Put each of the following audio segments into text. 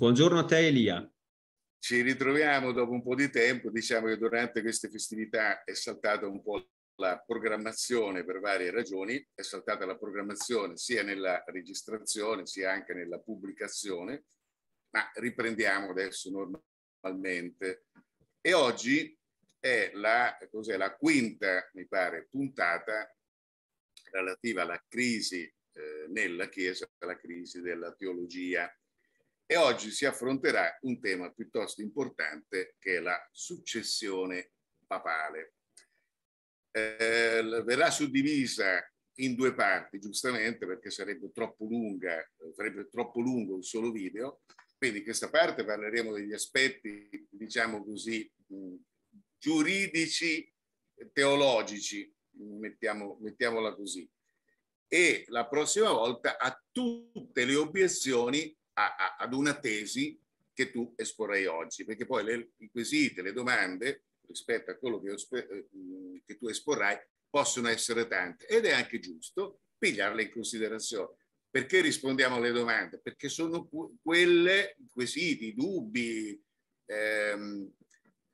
Buongiorno a te Elia. Ci ritroviamo dopo un po' di tempo, diciamo che durante queste festività è saltata un po' la programmazione per varie ragioni, è saltata la programmazione sia nella registrazione sia anche nella pubblicazione, ma riprendiamo adesso normalmente. E oggi è la, cos'è, la quinta, mi pare, puntata relativa alla crisi eh, nella Chiesa, alla crisi della teologia e oggi si affronterà un tema piuttosto importante che è la successione papale. Eh, verrà suddivisa in due parti, giustamente perché sarebbe troppo lunga, sarebbe troppo lungo un solo video, quindi in questa parte parleremo degli aspetti, diciamo così, mm, giuridici, teologici, mettiamo, mettiamola così. E la prossima volta a tutte le obiezioni a, a, ad una tesi che tu esporrai oggi, perché poi le, i quesiti, le domande rispetto a quello che, eh, che tu esporrai possono essere tante ed è anche giusto pigliarle in considerazione. Perché rispondiamo alle domande? Perché sono quelle, i quesiti, i dubbi, ehm,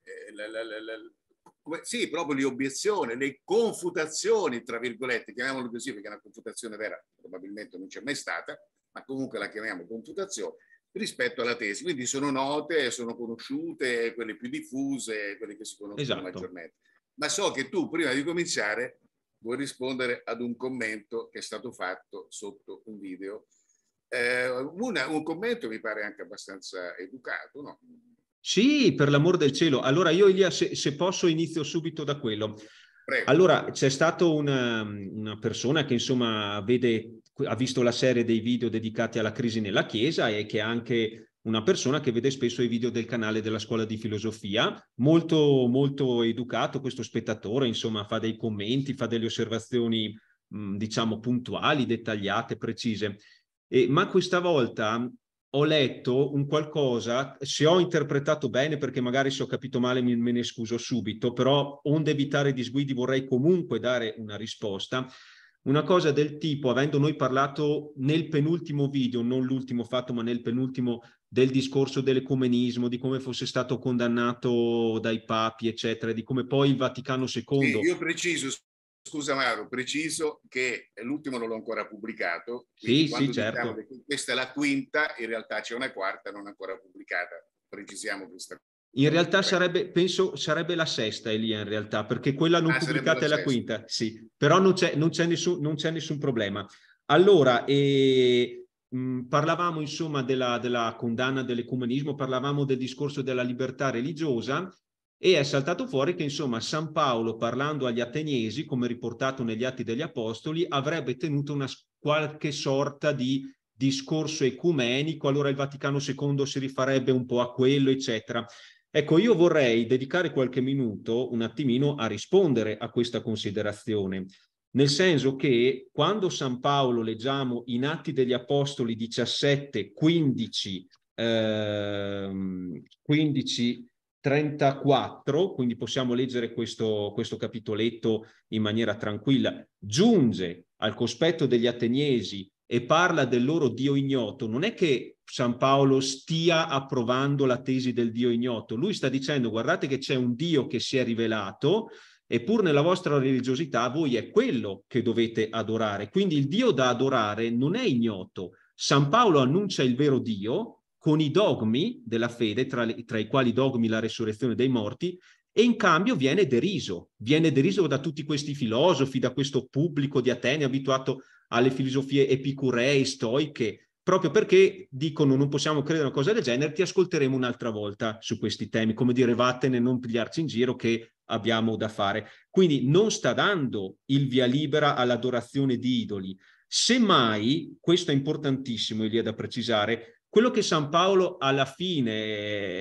eh, la, la, la, sì, proprio le obiezioni, le confutazioni, tra virgolette, chiamiamolo così perché una confutazione vera probabilmente non c'è mai stata, ma comunque la chiamiamo computazione, rispetto alla tesi. Quindi sono note, sono conosciute, quelle più diffuse, quelle che si conoscono esatto. maggiormente. Ma so che tu, prima di cominciare, vuoi rispondere ad un commento che è stato fatto sotto un video. Eh, una, un commento mi pare anche abbastanza educato, no? Sì, per l'amor del cielo. Allora io, Elia, se, se posso, inizio subito da quello. Prego. Allora, c'è stata una, um, una persona che insomma vede ha visto la serie dei video dedicati alla crisi nella Chiesa e che è anche una persona che vede spesso i video del canale della scuola di filosofia, molto, molto educato questo spettatore, insomma fa dei commenti, fa delle osservazioni diciamo puntuali, dettagliate, precise. E, ma questa volta ho letto un qualcosa, se ho interpretato bene, perché magari se ho capito male me ne scuso subito, però onde evitare disguidi vorrei comunque dare una risposta, una cosa del tipo, avendo noi parlato nel penultimo video, non l'ultimo fatto, ma nel penultimo del discorso dell'ecumenismo, di come fosse stato condannato dai papi, eccetera, di come poi il Vaticano II... Sì, io preciso, scusa Mauro, preciso che l'ultimo non l'ho ancora pubblicato. Sì, sì, certo. Diciamo questa è la quinta, in realtà c'è una quarta non ancora pubblicata, precisiamo questa cosa. In realtà sarebbe, penso, sarebbe la sesta Elia in realtà, perché quella non eh, ah, pubblicata è la, la quinta, sì, però non c'è, non c'è, nessun, non c'è nessun, problema. Allora, eh, mh, mm, parlavamo insomma della, della, condanna dell'ecumenismo, parlavamo del discorso della libertà religiosa e è saltato fuori che insomma San Paolo parlando agli ateniesi, come riportato negli Atti degli Apostoli, avrebbe tenuto una qualche sorta di discorso ecumenico, allora il Vaticano II si rifarebbe un po' a quello, eccetera. Ecco, io vorrei dedicare qualche minuto un attimino a rispondere a questa considerazione, nel senso che quando San Paolo leggiamo in Atti degli Apostoli 17, 15, eh, 15 34, quindi possiamo leggere questo, questo capitoletto in maniera tranquilla, giunge al cospetto degli ateniesi e parla del loro Dio ignoto, non è che San Paolo stia approvando la tesi del Dio ignoto, lui sta dicendo guardate che c'è un Dio che si è rivelato e nella vostra religiosità voi è quello che dovete adorare. Quindi il Dio da adorare non è ignoto. San Paolo annuncia il vero Dio con i dogmi della fede, tra, le, tra i quali dogmi la resurrezione dei morti, e in cambio viene deriso, viene deriso da tutti questi filosofi, da questo pubblico di Atene abituato alle filosofie epicuree, stoiche, proprio perché dicono non possiamo credere a una cosa del genere, ti ascolteremo un'altra volta su questi temi, come dire vattene, non pigliarci in giro che abbiamo da fare. Quindi non sta dando il via libera all'adorazione di idoli. Semmai, questo è importantissimo, Elia, da precisare, quello che San Paolo alla fine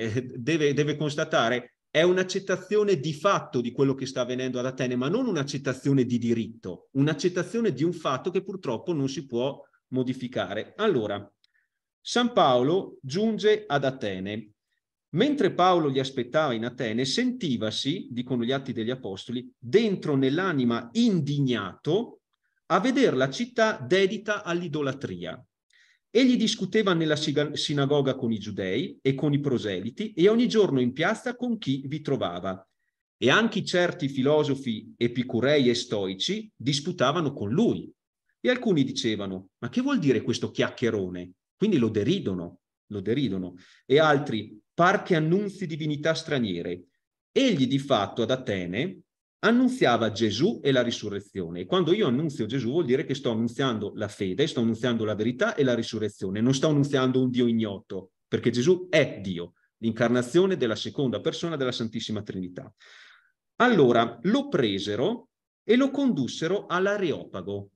eh, deve, deve constatare è un'accettazione di fatto di quello che sta avvenendo ad Atene, ma non un'accettazione di diritto, un'accettazione di un fatto che purtroppo non si può modificare. Allora, San Paolo giunge ad Atene. Mentre Paolo li aspettava in Atene, sentivasi, dicono gli atti degli apostoli, dentro nell'anima indignato a vedere la città dedita all'idolatria. Egli discuteva nella sinagoga con i giudei e con i proseliti e ogni giorno in piazza con chi vi trovava. E anche certi filosofi epicurei e stoici disputavano con lui. E alcuni dicevano, ma che vuol dire questo chiacchierone? Quindi lo deridono, lo deridono. E altri, par che annunzi divinità straniere. Egli di fatto ad Atene annunziava Gesù e la risurrezione. E quando io annunzio Gesù vuol dire che sto annunziando la fede, sto annunziando la verità e la risurrezione, non sto annunziando un Dio ignoto, perché Gesù è Dio, l'incarnazione della seconda persona della Santissima Trinità. Allora lo presero e lo condussero all'Areopago.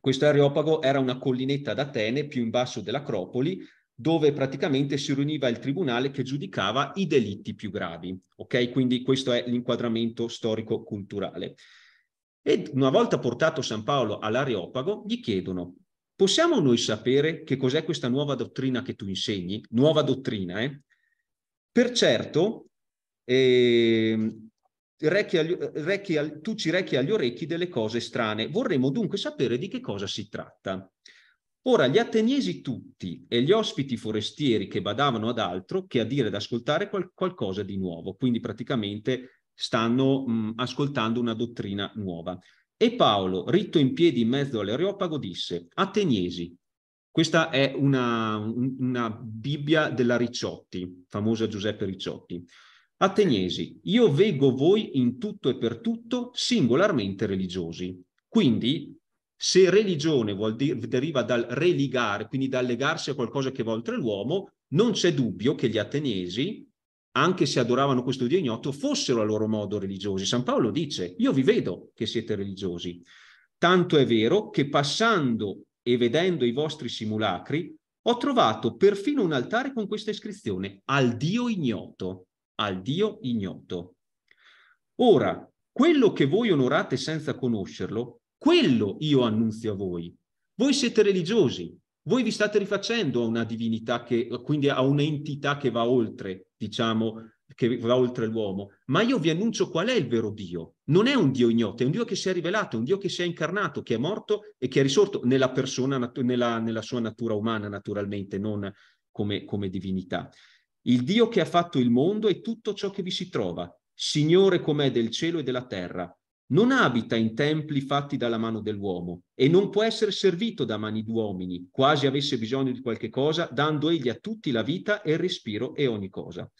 Questo Areopago era una collinetta d'Atene più in basso dell'Acropoli, dove praticamente si riuniva il tribunale che giudicava i delitti più gravi. Ok, quindi questo è l'inquadramento storico-culturale. E una volta portato San Paolo all'Areopago, gli chiedono: possiamo noi sapere che cos'è questa nuova dottrina che tu insegni? Nuova dottrina, eh? Per certo, eh, recchi agli, recchi al, tu ci recchi agli orecchi delle cose strane. Vorremmo dunque sapere di che cosa si tratta. Ora gli ateniesi tutti e gli ospiti forestieri che badavano ad altro che a dire ad ascoltare qual- qualcosa di nuovo, quindi praticamente stanno mh, mm, ascoltando una dottrina nuova. E Paolo, ritto in piedi in mezzo all'Areopago, disse, Ateniesi, questa è una, una Bibbia della Ricciotti, famosa Giuseppe Ricciotti. Ateniesi, io vego voi in tutto e per tutto singolarmente religiosi. Quindi se religione dire, deriva dal religare, quindi dal legarsi a qualcosa che va oltre l'uomo, non c'è dubbio che gli ateniesi, anche se adoravano questo Dio ignoto, fossero a loro modo religiosi. San Paolo dice, io vi vedo che siete religiosi. Tanto è vero che passando e vedendo i vostri simulacri, ho trovato perfino un altare con questa iscrizione, al Dio ignoto, al Dio ignoto. Ora, quello che voi onorate senza conoscerlo, quello io annunzio a voi. Voi siete religiosi, voi vi state rifacendo a una divinità, che, quindi a un'entità che va oltre, diciamo, che va oltre l'uomo, ma io vi annuncio qual è il vero Dio. Non è un Dio ignoto, è un Dio che si è rivelato, è un Dio che si è incarnato, che è morto e che è risorto nella persona, nella, nella sua natura umana naturalmente, non come, come divinità. Il Dio che ha fatto il mondo e tutto ciò che vi si trova, Signore com'è del cielo e della terra, non abita in templi fatti dalla mano dell'uomo e non può essere servito da mani d'uomini, quasi avesse bisogno di qualche cosa, dando egli a tutti la vita e il respiro e ogni cosa.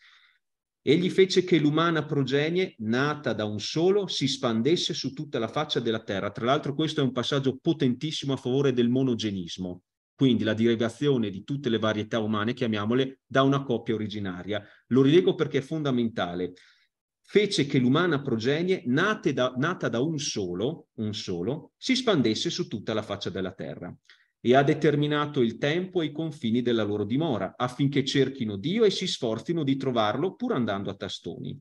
Egli fece che l'umana progenie, nata da un solo, si spandesse su tutta la faccia della terra. Tra l'altro questo è un passaggio potentissimo a favore del monogenismo, quindi la derivazione di tutte le varietà umane, chiamiamole, da una coppia originaria. Lo rilego perché è fondamentale fece che l'umana progenie, da, nata da un solo, un solo, si spandesse su tutta la faccia della terra e ha determinato il tempo e i confini della loro dimora, affinché cerchino Dio e si sforzino di trovarlo pur andando a tastoni.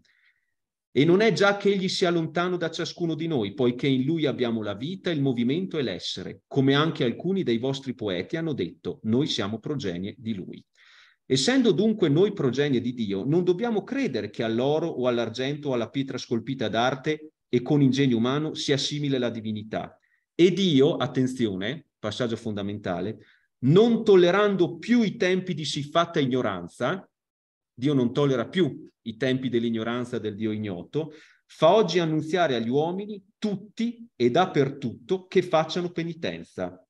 E non è già che egli sia lontano da ciascuno di noi, poiché in lui abbiamo la vita, il movimento e l'essere, come anche alcuni dei vostri poeti hanno detto, noi siamo progenie di lui. Essendo dunque noi progenie di Dio, non dobbiamo credere che all'oro o all'argento o alla pietra scolpita d'arte e con ingegno umano sia simile la divinità. E Dio, attenzione, passaggio fondamentale, non tollerando più i tempi di siffatta ignoranza, Dio non tollera più i tempi dell'ignoranza del Dio ignoto, fa oggi annunziare agli uomini tutti e dappertutto che facciano penitenza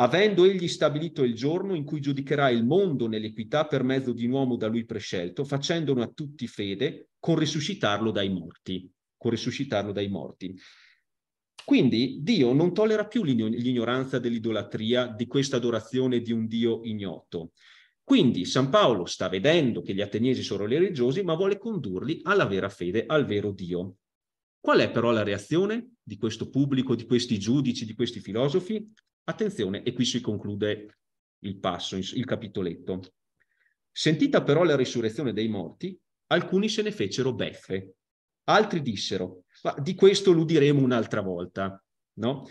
avendo egli stabilito il giorno in cui giudicherà il mondo nell'equità per mezzo di un uomo da lui prescelto, facendone a tutti fede, con risuscitarlo dai morti. Con risuscitarlo dai morti. Quindi Dio non tollera più l'ignoranza dell'idolatria di questa adorazione di un Dio ignoto. Quindi San Paolo sta vedendo che gli ateniesi sono religiosi, ma vuole condurli alla vera fede, al vero Dio. Qual è però la reazione di questo pubblico, di questi giudici, di questi filosofi? Attenzione, e qui si conclude il passo, il capitoletto. Sentita però la risurrezione dei morti, alcuni se ne fecero beffe, altri dissero, ma di questo ludiremo un'altra volta, no?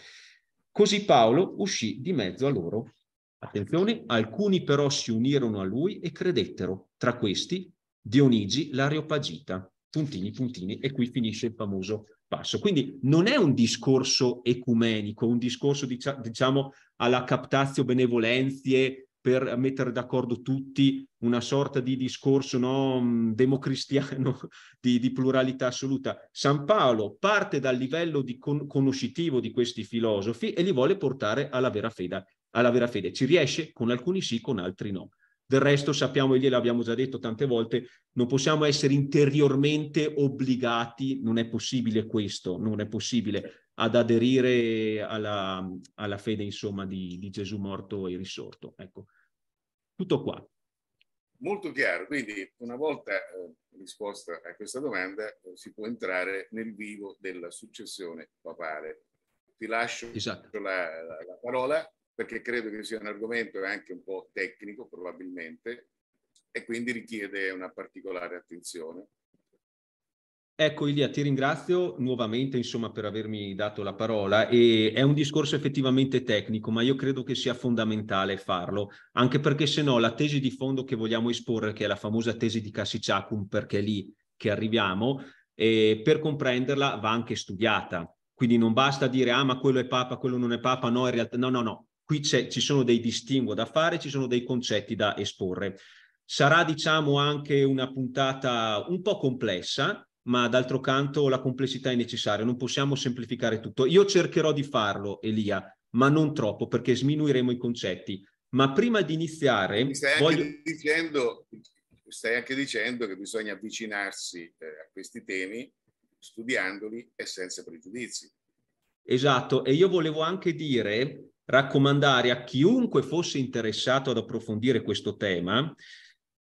Così Paolo uscì di mezzo a loro. Attenzione, alcuni però si unirono a lui e credettero, tra questi Dionigi l'Areopagita. Puntini, puntini, e qui finisce il famoso passo. Quindi non è un discorso ecumenico, un discorso dicia- diciamo alla captazio benevolenzie per mettere d'accordo tutti, una sorta di discorso no, mm, democristiano di, di, pluralità assoluta. San Paolo parte dal livello di con- conoscitivo di questi filosofi e li vuole portare alla vera, fede, alla vera fede. Ci riesce? Con alcuni sì, con altri no. Del resto sappiamo, e gliel'abbiamo già detto tante volte, non possiamo essere interiormente obbligati, non è possibile questo, non è possibile ad aderire alla, alla fede insomma, di, di, Gesù morto e risorto. Ecco, tutto qua. Molto chiaro, quindi una volta eh, risposta a questa domanda eh, si può entrare nel vivo della successione papale. Ti lascio esatto. la, la, la parola perché credo che sia un argomento anche un po' tecnico probabilmente e quindi richiede una particolare attenzione. Ecco Ilia, ti ringrazio nuovamente insomma, per avermi dato la parola e è un discorso effettivamente tecnico, ma io credo che sia fondamentale farlo, anche perché se no la tesi di fondo che vogliamo esporre, che è la famosa tesi di Cassiciacum, perché è lì che arriviamo, per comprenderla va anche studiata. Quindi non basta dire ah ma quello è papa, quello non è papa, no, in realtà no, no, no, qui ci sono dei distinguo da fare, ci sono dei concetti da esporre. Sarà diciamo anche una puntata un po' complessa, ma d'altro canto la complessità è necessaria, non possiamo semplificare tutto. Io cercherò di farlo, Elia, ma non troppo perché sminuiremo i concetti. Ma prima di iniziare... Mi stai, voglio... anche, dicendo, stai anche dicendo che bisogna avvicinarsi eh, a questi temi studiandoli e senza pregiudizi. Esatto, e io volevo anche dire raccomandare a chiunque fosse interessato ad approfondire questo tema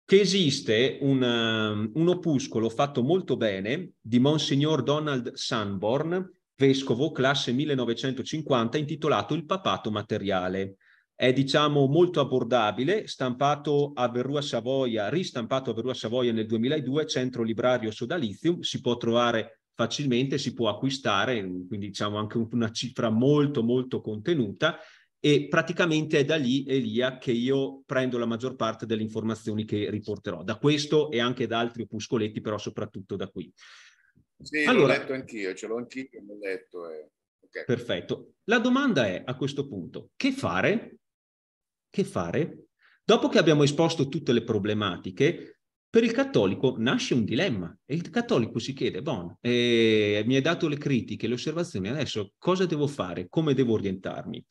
che esiste un, um, un opuscolo fatto molto bene di Monsignor Donald Sanborn, vescovo classe 1950, intitolato Il papato materiale. È diciamo molto abbordabile, stampato a Verrua Savoia, ristampato a Verrua Savoia nel 2002, centro librario sodalizio, si può trovare facilmente si può acquistare, quindi diciamo anche una cifra molto molto contenuta e praticamente è da lì, Elia, che io prendo la maggior parte delle informazioni che riporterò, da questo e anche da altri opuscoletti, però soprattutto da qui. Sì, allora, l'ho letto anch'io, ce l'ho anch'io, l'ho letto. Eh. Okay. Perfetto. La domanda è, a questo punto, che fare? Che fare? Dopo che abbiamo esposto tutte le problematiche, per il cattolico nasce un dilemma e il cattolico si chiede, bon, eh, mi hai dato le critiche, le osservazioni, adesso cosa devo fare, come devo orientarmi?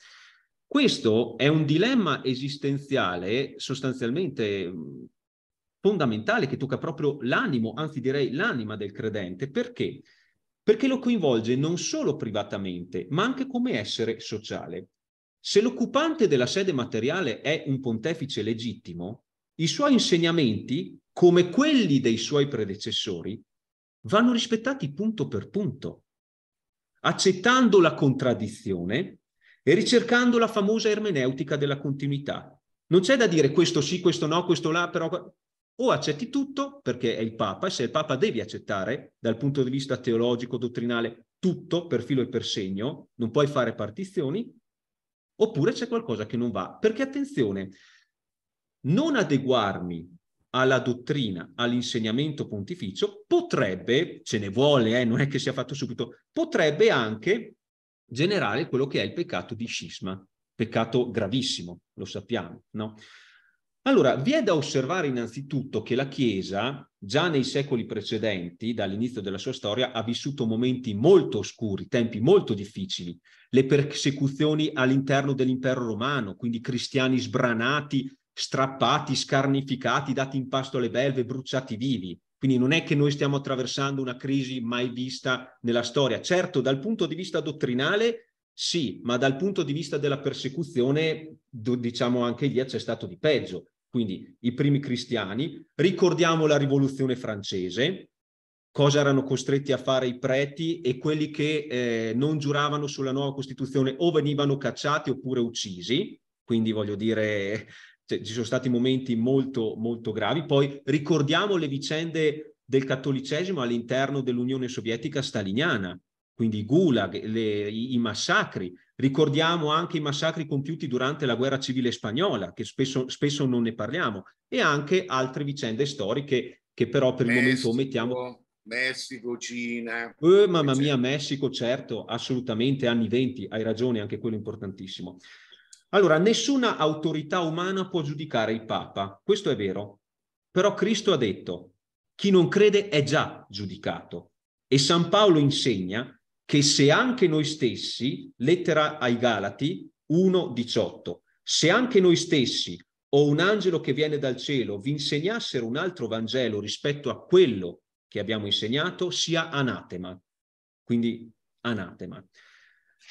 Questo è un dilemma esistenziale sostanzialmente mm, fondamentale che tocca proprio l'animo, anzi direi l'anima del credente, perché? Perché lo coinvolge non solo privatamente, ma anche come essere sociale. Se l'occupante della sede materiale è un pontefice legittimo, i suoi insegnamenti, come quelli dei suoi predecessori, vanno rispettati punto per punto, accettando la contraddizione e ricercando la famosa ermeneutica della continuità. Non c'è da dire questo sì, questo no, questo là, però o accetti tutto perché è il Papa e se il Papa devi accettare dal punto di vista teologico, dottrinale, tutto per filo e per segno, non puoi fare partizioni, oppure c'è qualcosa che non va. Perché attenzione, non adeguarmi alla dottrina, all'insegnamento pontificio, potrebbe, ce ne vuole, eh, non è che sia fatto subito, potrebbe anche generare quello che è il peccato di scisma, peccato gravissimo, lo sappiamo, no? Allora, vi è da osservare innanzitutto che la Chiesa, già nei secoli precedenti, dall'inizio della sua storia, ha vissuto momenti molto oscuri, tempi molto difficili, le persecuzioni all'interno dell'impero romano, quindi cristiani sbranati strappati, scarnificati, dati in pasto alle belve, bruciati vivi. Quindi non è che noi stiamo attraversando una crisi mai vista nella storia. Certo, dal punto di vista dottrinale sì, ma dal punto di vista della persecuzione, diciamo anche lì c'è stato di peggio. Quindi i primi cristiani, ricordiamo la rivoluzione francese, cosa erano costretti a fare i preti e quelli che eh, non giuravano sulla nuova Costituzione o venivano cacciati oppure uccisi. Quindi voglio dire, cioè, ci sono stati momenti molto, molto gravi. Poi ricordiamo le vicende del cattolicesimo all'interno dell'Unione Sovietica staliniana, quindi i gulag, le, i, i massacri. Ricordiamo anche i massacri compiuti durante la guerra civile spagnola, che spesso, spesso non ne parliamo, e anche altre vicende storiche che però per il Messico, momento mettiamo... Messico, Cina. Eh, mamma mia, Messico, certo, assolutamente, anni 20, hai ragione, anche quello importantissimo. Allora, nessuna autorità umana può giudicare il Papa, questo è vero, però Cristo ha detto, chi non crede è già giudicato. E San Paolo insegna che se anche noi stessi, lettera ai Galati 1.18, se anche noi stessi o un angelo che viene dal cielo vi insegnassero un altro Vangelo rispetto a quello che abbiamo insegnato, sia anatema. Quindi anatema.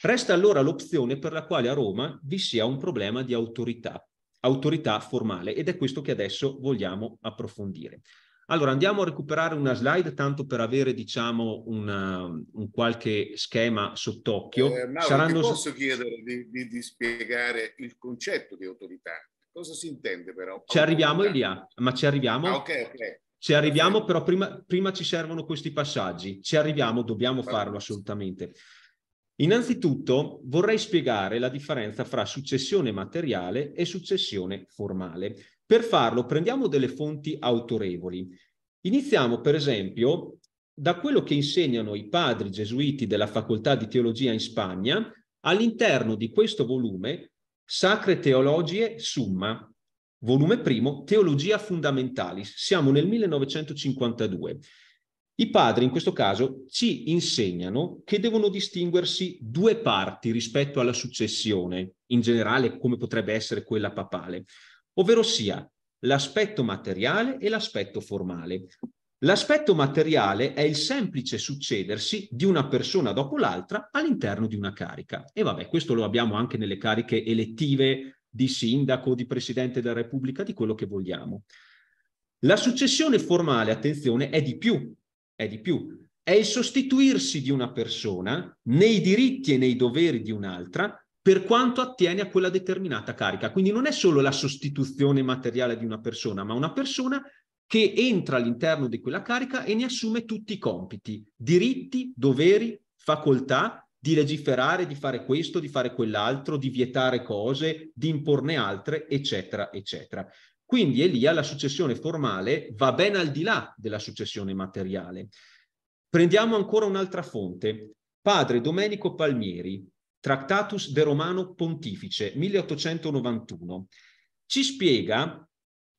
Resta allora l'opzione per la quale a Roma vi sia un problema di autorità, autorità formale, ed è questo che adesso vogliamo approfondire. Allora andiamo a recuperare una slide tanto per avere diciamo una, un qualche schema sott'occhio. Eh, Mauro, Saranno... posso chiedere di, di, di, spiegare il concetto di autorità? Cosa si intende però? Ci arriviamo Elia, ma ci arriviamo? Ah, ok, ok. Ci arriviamo, okay. però prima, prima, ci servono questi passaggi. Ci arriviamo, dobbiamo farlo assolutamente. Innanzitutto vorrei spiegare la differenza fra successione materiale e successione formale. Per farlo prendiamo delle fonti autorevoli. Iniziamo per esempio da quello che insegnano i padri gesuiti della facoltà di teologia in Spagna all'interno di questo volume Sacre Teologie Summa, volume primo, Teologia Fundamentalis. Siamo nel 1952. I padri in questo caso ci insegnano che devono distinguersi due parti rispetto alla successione, in generale come potrebbe essere quella papale, ovvero sia l'aspetto materiale e l'aspetto formale. L'aspetto materiale è il semplice succedersi di una persona dopo l'altra all'interno di una carica. E vabbè, questo lo abbiamo anche nelle cariche elettive di sindaco, di presidente della Repubblica, di quello che vogliamo. La successione formale, attenzione, è di più, è di più, è il sostituirsi di una persona nei diritti e nei doveri di un'altra per quanto attiene a quella determinata carica. Quindi non è solo la sostituzione materiale di una persona, ma una persona che entra all'interno di quella carica e ne assume tutti i compiti, diritti, doveri, facoltà di legiferare, di fare questo, di fare quell'altro, di vietare cose, di imporne altre, eccetera, eccetera. Quindi Elia la successione formale va ben al di là della successione materiale. Prendiamo ancora un'altra fonte. Padre Domenico Palmieri, Tractatus de Romano Pontifice, 1891, ci spiega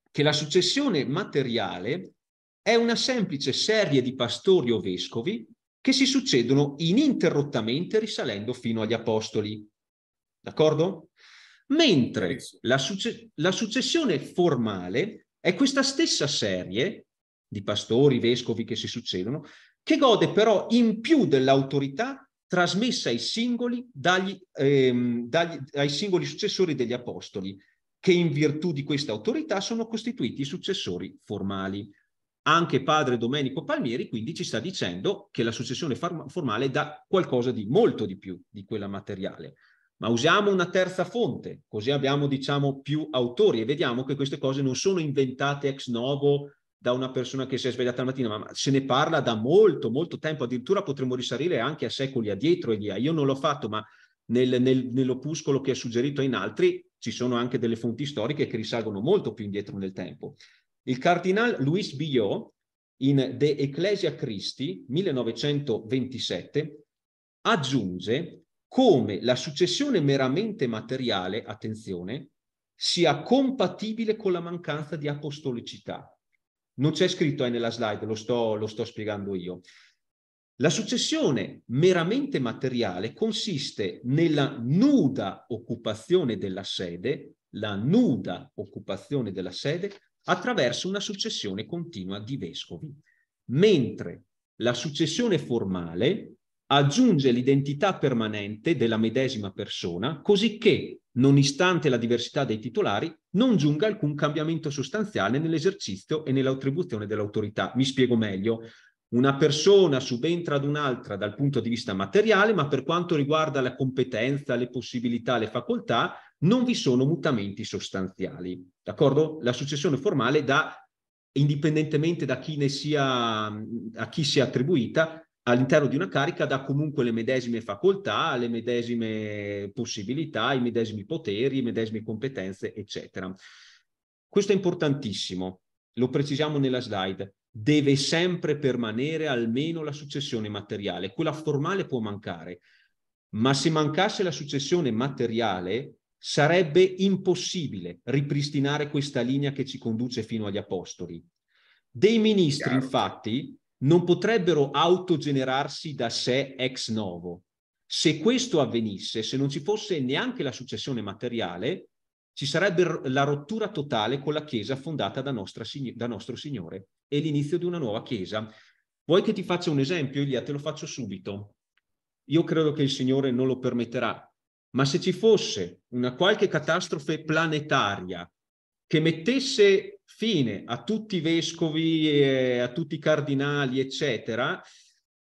che la successione materiale è una semplice serie di pastori o vescovi che si succedono ininterrottamente risalendo fino agli apostoli. D'accordo? mentre la, succe- la successione formale è questa stessa serie di pastori, vescovi che si succedono, che gode però in più dell'autorità trasmessa ai singoli, dagli, ehm, dagli, ai singoli successori degli apostoli, che in virtù di questa autorità sono costituiti i successori formali. Anche padre Domenico Palmieri quindi ci sta dicendo che la successione formale dà qualcosa di molto di più di quella materiale ma usiamo una terza fonte, così abbiamo diciamo più autori e vediamo che queste cose non sono inventate ex novo da una persona che si è svegliata la mattina, ma se ne parla da molto, molto tempo, addirittura potremmo risalire anche a secoli addietro e via. Io non l'ho fatto, ma nel, nel, nell'opuscolo che è suggerito in altri ci sono anche delle fonti storiche che risalgono molto più indietro nel tempo. Il cardinal Louis Billot, in De Ecclesia Christi, 1927, aggiunge come la successione meramente materiale, attenzione, sia compatibile con la mancanza di apostolicità. Non c'è scritto eh, nella slide, lo sto, lo sto spiegando io. La successione meramente materiale consiste nella nuda occupazione della sede, la nuda occupazione della sede attraverso una successione continua di vescovi, mentre la successione formale, aggiunge l'identità permanente della medesima persona, cosicché, nonostante la diversità dei titolari, non giunga alcun cambiamento sostanziale nell'esercizio e nell'attribuzione dell'autorità. Mi spiego meglio. Una persona subentra ad un'altra dal punto di vista materiale, ma per quanto riguarda la competenza, le possibilità, le facoltà, non vi sono mutamenti sostanziali. D'accordo? La successione formale da indipendentemente da chi ne sia, a chi sia attribuita, all'interno di una carica dà comunque le medesime facoltà, le medesime possibilità, i medesimi poteri, le medesime competenze, eccetera. Questo è importantissimo, lo precisiamo nella slide. Deve sempre permanere almeno la successione materiale, quella formale può mancare, ma se mancasse la successione materiale sarebbe impossibile ripristinare questa linea che ci conduce fino agli apostoli. Dei ministri, infatti, non potrebbero autogenerarsi da sé ex novo. Se questo avvenisse, se non ci fosse neanche la successione materiale, ci sarebbe la rottura totale con la Chiesa fondata da, nostra, da nostro Signore e l'inizio di una nuova Chiesa. Vuoi che ti faccia un esempio, Ilia? Te lo faccio subito. Io credo che il Signore non lo permetterà, ma se ci fosse una qualche catastrofe planetaria che mettesse fine a tutti i vescovi, e a tutti i cardinali, eccetera,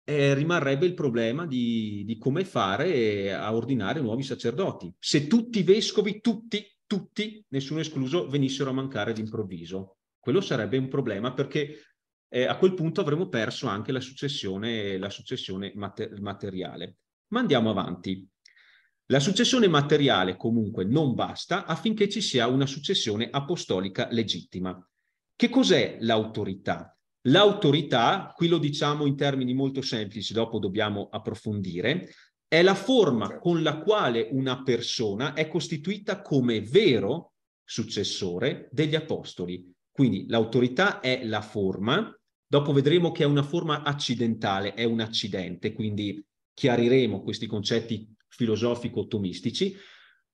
eh, rimarrebbe il problema di, di come fare a ordinare nuovi sacerdoti. Se tutti i vescovi, tutti, tutti, nessuno escluso, venissero a mancare d'improvviso. Quello sarebbe un problema perché eh, a quel punto avremmo perso anche la successione, la successione mater- materiale. Ma andiamo avanti. La successione materiale comunque non basta affinché ci sia una successione apostolica legittima. Che cos'è l'autorità? L'autorità, qui lo diciamo in termini molto semplici, dopo dobbiamo approfondire, è la forma certo. con la quale una persona è costituita come vero successore degli apostoli. Quindi l'autorità è la forma, dopo vedremo che è una forma accidentale, è un accidente, quindi chiariremo questi concetti filosofico-ottomistici,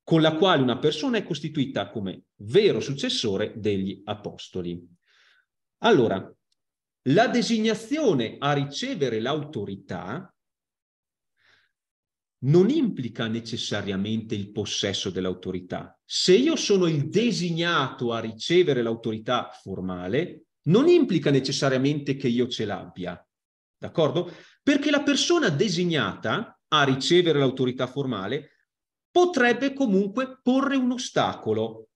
con la quale una persona è costituita come vero successore degli apostoli. Allora, la designazione a ricevere l'autorità non implica necessariamente il possesso dell'autorità. Se io sono il designato a ricevere l'autorità formale, non implica necessariamente che io ce l'abbia, d'accordo? Perché la persona designata a ricevere l'autorità formale, potrebbe comunque porre un ostacolo,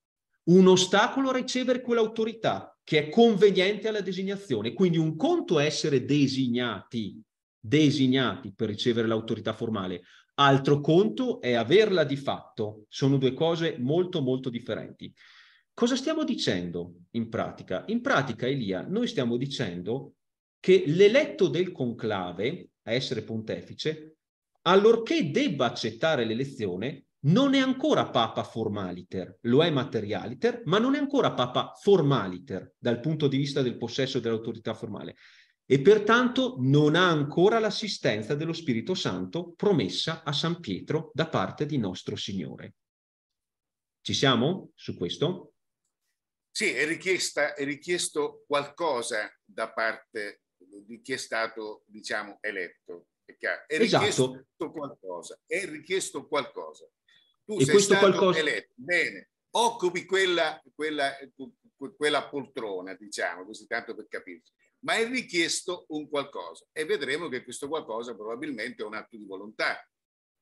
un ostacolo a ricevere quell'autorità che è conveniente alla designazione. Quindi un conto è essere designati, designati per ricevere l'autorità formale, altro conto è averla di fatto. Sono due cose molto molto differenti. Cosa stiamo dicendo in pratica? In pratica, Elia, noi stiamo dicendo che l'eletto del conclave a essere pontefice allorché debba accettare l'elezione, non è ancora papa formaliter, lo è materialiter, ma non è ancora papa formaliter dal punto di vista del possesso dell'autorità formale e pertanto non ha ancora l'assistenza dello Spirito Santo promessa a San Pietro da parte di nostro Signore. Ci siamo su questo? Sì, è, richiesta, è richiesto qualcosa da parte di chi è stato, diciamo, eletto. È esatto. richiesto esatto. qualcosa. È richiesto qualcosa. Tu e sei questo qualcosa... eletto, bene, occupi quella, quella, quella poltrona, diciamo, così tanto per capirci ma è richiesto un qualcosa e vedremo che questo qualcosa probabilmente è un atto di volontà.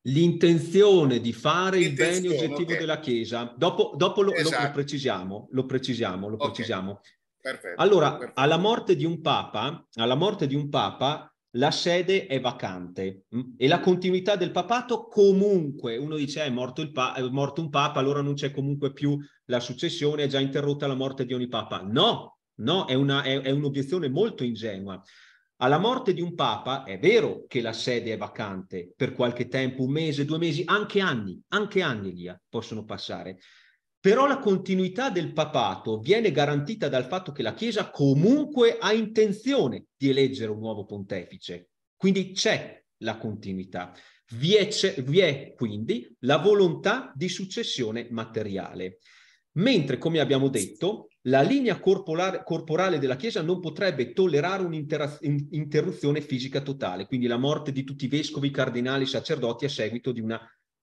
L'intenzione di fare il bene oggettivo okay. della Chiesa. Dopo, dopo lo, esatto. lo, precisiamo, lo precisiamo, lo okay. precisiamo. Perfetto, allora, perfetto. Alla, morte di un papa, alla morte di un papa, la sede è vacante mh? Mm, e la continuità del papato comunque, uno dice eh, è, morto pa- è morto, un papa, allora non c'è comunque più la successione, è già interrotta la morte di ogni papa. No, no, è, una, è, è un'obiezione molto ingenua. Alla morte di un papa è vero che la sede è vacante per qualche tempo, un mese, due mesi, anche anni, anche anni, Lia, possono passare. Però la continuità del papato viene garantita dal fatto che la Chiesa comunque ha intenzione di eleggere un nuovo pontefice. Quindi c'è la continuità. Vi è, vi è quindi la volontà di successione materiale. Mentre, come abbiamo detto, la linea corporale, corporale della Chiesa non potrebbe tollerare un'interruzione fisica totale, quindi la morte di tutti i vescovi, cardinali, sacerdoti a seguito di una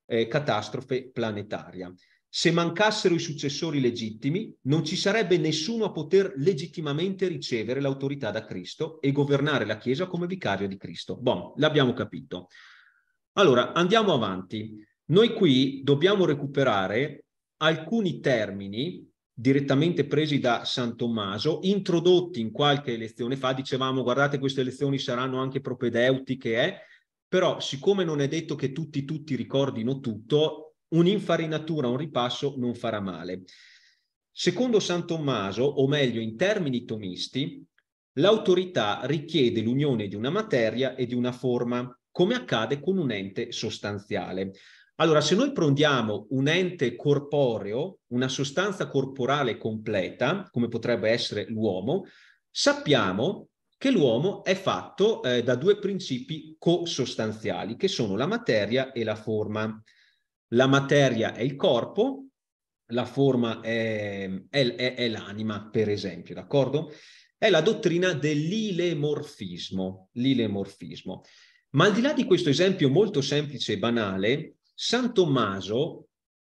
eh, catastrofe planetaria. Se mancassero i successori legittimi, non ci sarebbe nessuno a poter legittimamente ricevere l'autorità da Cristo e governare la Chiesa come vicario di Cristo. Bom, l'abbiamo capito. Allora, andiamo avanti. Noi qui dobbiamo recuperare alcuni termini direttamente presi da San Tommaso, introdotti in qualche elezione fa, dicevamo guardate queste elezioni saranno anche propedeutiche, eh? però siccome non è detto che tutti tutti ricordino tutto, un'infarinatura, un ripasso non farà male. Secondo San Tommaso, o meglio in termini tomisti, l'autorità richiede l'unione di una materia e di una forma, come accade con un ente sostanziale. Allora, se noi prendiamo un ente corporeo, una sostanza corporale completa, come potrebbe essere l'uomo, sappiamo che l'uomo è fatto eh, da due principi cosostanziali, che sono la materia e la forma la materia è il corpo, la forma è, è, è, è l'anima, per esempio, d'accordo? È la dottrina dell'ilemorfismo, l'ilemorfismo. Ma al di là di questo esempio molto semplice e banale, San Tommaso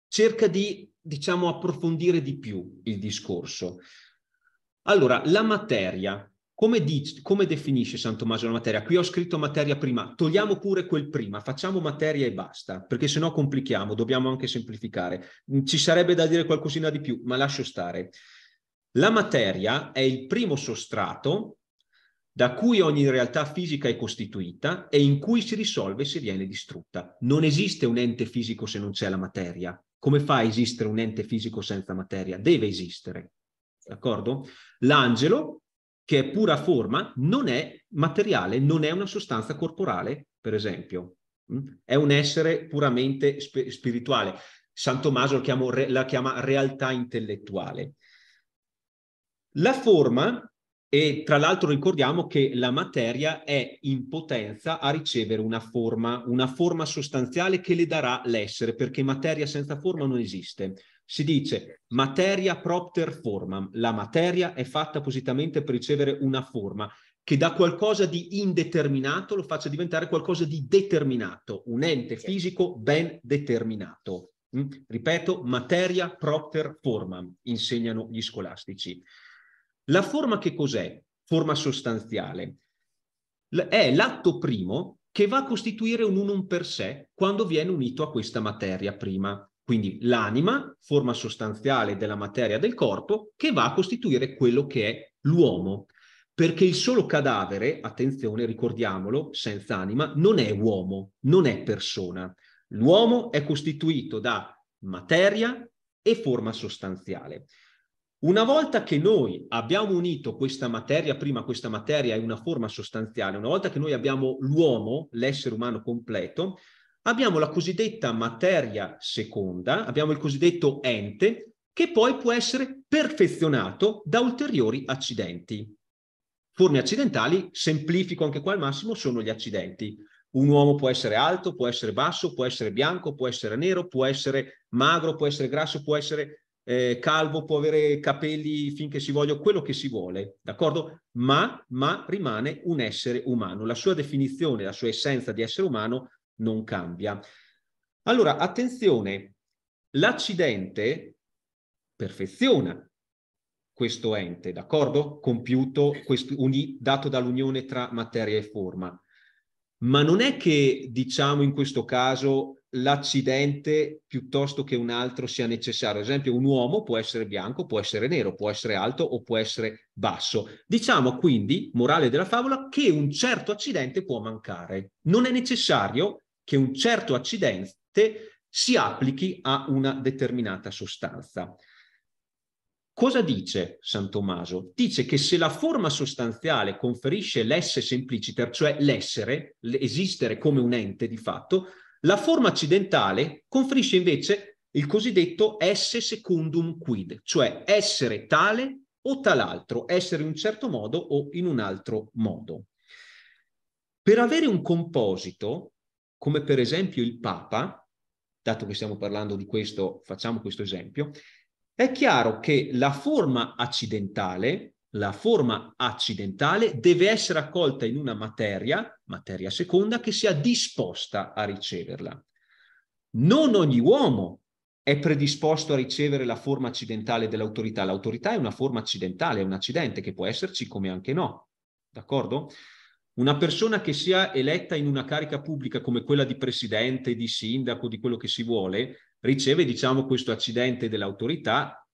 cerca di, diciamo, approfondire di più il discorso. Allora, la materia, come, dice, come, definisce San Tommaso la materia? Qui ho scritto materia prima, togliamo pure quel prima, facciamo materia e basta, perché se no complichiamo, dobbiamo anche semplificare. Mm, ci sarebbe da dire qualcosina di più, ma lascio stare. La materia è il primo sostrato da cui ogni realtà fisica è costituita e in cui si risolve se viene distrutta. Non esiste un ente fisico se non c'è la materia. Come fa a esistere un ente fisico senza materia? Deve esistere. D'accordo? L'angelo, che è pura forma, non è materiale, non è una sostanza corporale, per esempio. Mm? È un essere puramente sp- spirituale. San Tommaso re- la chiama realtà intellettuale. La forma, e tra l'altro ricordiamo che la materia è in potenza a ricevere una forma, una forma sostanziale che le darà l'essere, perché materia senza forma non esiste si dice materia propter formam, la materia è fatta appositamente per ricevere una forma che da qualcosa di indeterminato lo faccia diventare qualcosa di determinato, un ente fisico ben determinato. Mm? Ripeto, materia propter formam, insegnano gli scolastici. La forma che cos'è? Forma sostanziale. È l'atto primo che va a costituire un unum per sé quando viene unito a questa materia prima quindi l'anima, forma sostanziale della materia del corpo, che va a costituire quello che è l'uomo. Perché il solo cadavere, attenzione, ricordiamolo, senza anima, non è uomo, non è persona. L'uomo è costituito da materia e forma sostanziale. Una volta che noi abbiamo unito questa materia prima, questa materia è una forma sostanziale, una volta che noi abbiamo l'uomo, l'essere umano completo, abbiamo la cosiddetta materia seconda, abbiamo il cosiddetto ente, che poi può essere perfezionato da ulteriori accidenti. Forme accidentali, semplifico anche qua al massimo, sono gli accidenti. Un uomo può essere alto, può essere basso, può essere bianco, può essere nero, può essere magro, può essere grasso, può essere eh, calvo, può avere capelli finché si voglia, quello che si vuole, d'accordo? Ma, ma rimane un essere umano. La sua definizione, la sua essenza di essere umano non cambia. Allora, attenzione, l'accidente perfeziona questo ente, d'accordo? Compiuto, questo, uni, dato dall'unione tra materia e forma. Ma non è che, diciamo, in questo caso l'accidente piuttosto che un altro sia necessario. Ad esempio, un uomo può essere bianco, può essere nero, può essere alto o può essere basso. Diciamo quindi, morale della favola, che un certo accidente può mancare. Non è necessario che un certo accidente si applichi a una determinata sostanza. Cosa dice San Tommaso? Dice che se la forma sostanziale conferisce l'esse sempliciter, cioè l'essere, l'esistere come un ente di fatto, la forma accidentale conferisce invece il cosiddetto esse secundum quid, cioè essere tale o tal'altro, essere in un certo modo o in un altro modo. Per avere un composito come per esempio il Papa, dato che stiamo parlando di questo, facciamo questo esempio, è chiaro che la forma accidentale, la forma accidentale deve essere accolta in una materia, materia seconda, che sia disposta a riceverla. Non ogni uomo è predisposto a ricevere la forma accidentale dell'autorità. L'autorità è una forma accidentale, è un accidente che può esserci come anche no. D'accordo? Una persona che sia eletta in una carica pubblica come quella di presidente, di sindaco, di quello che si vuole, riceve, diciamo, questo accidente dell'autorità,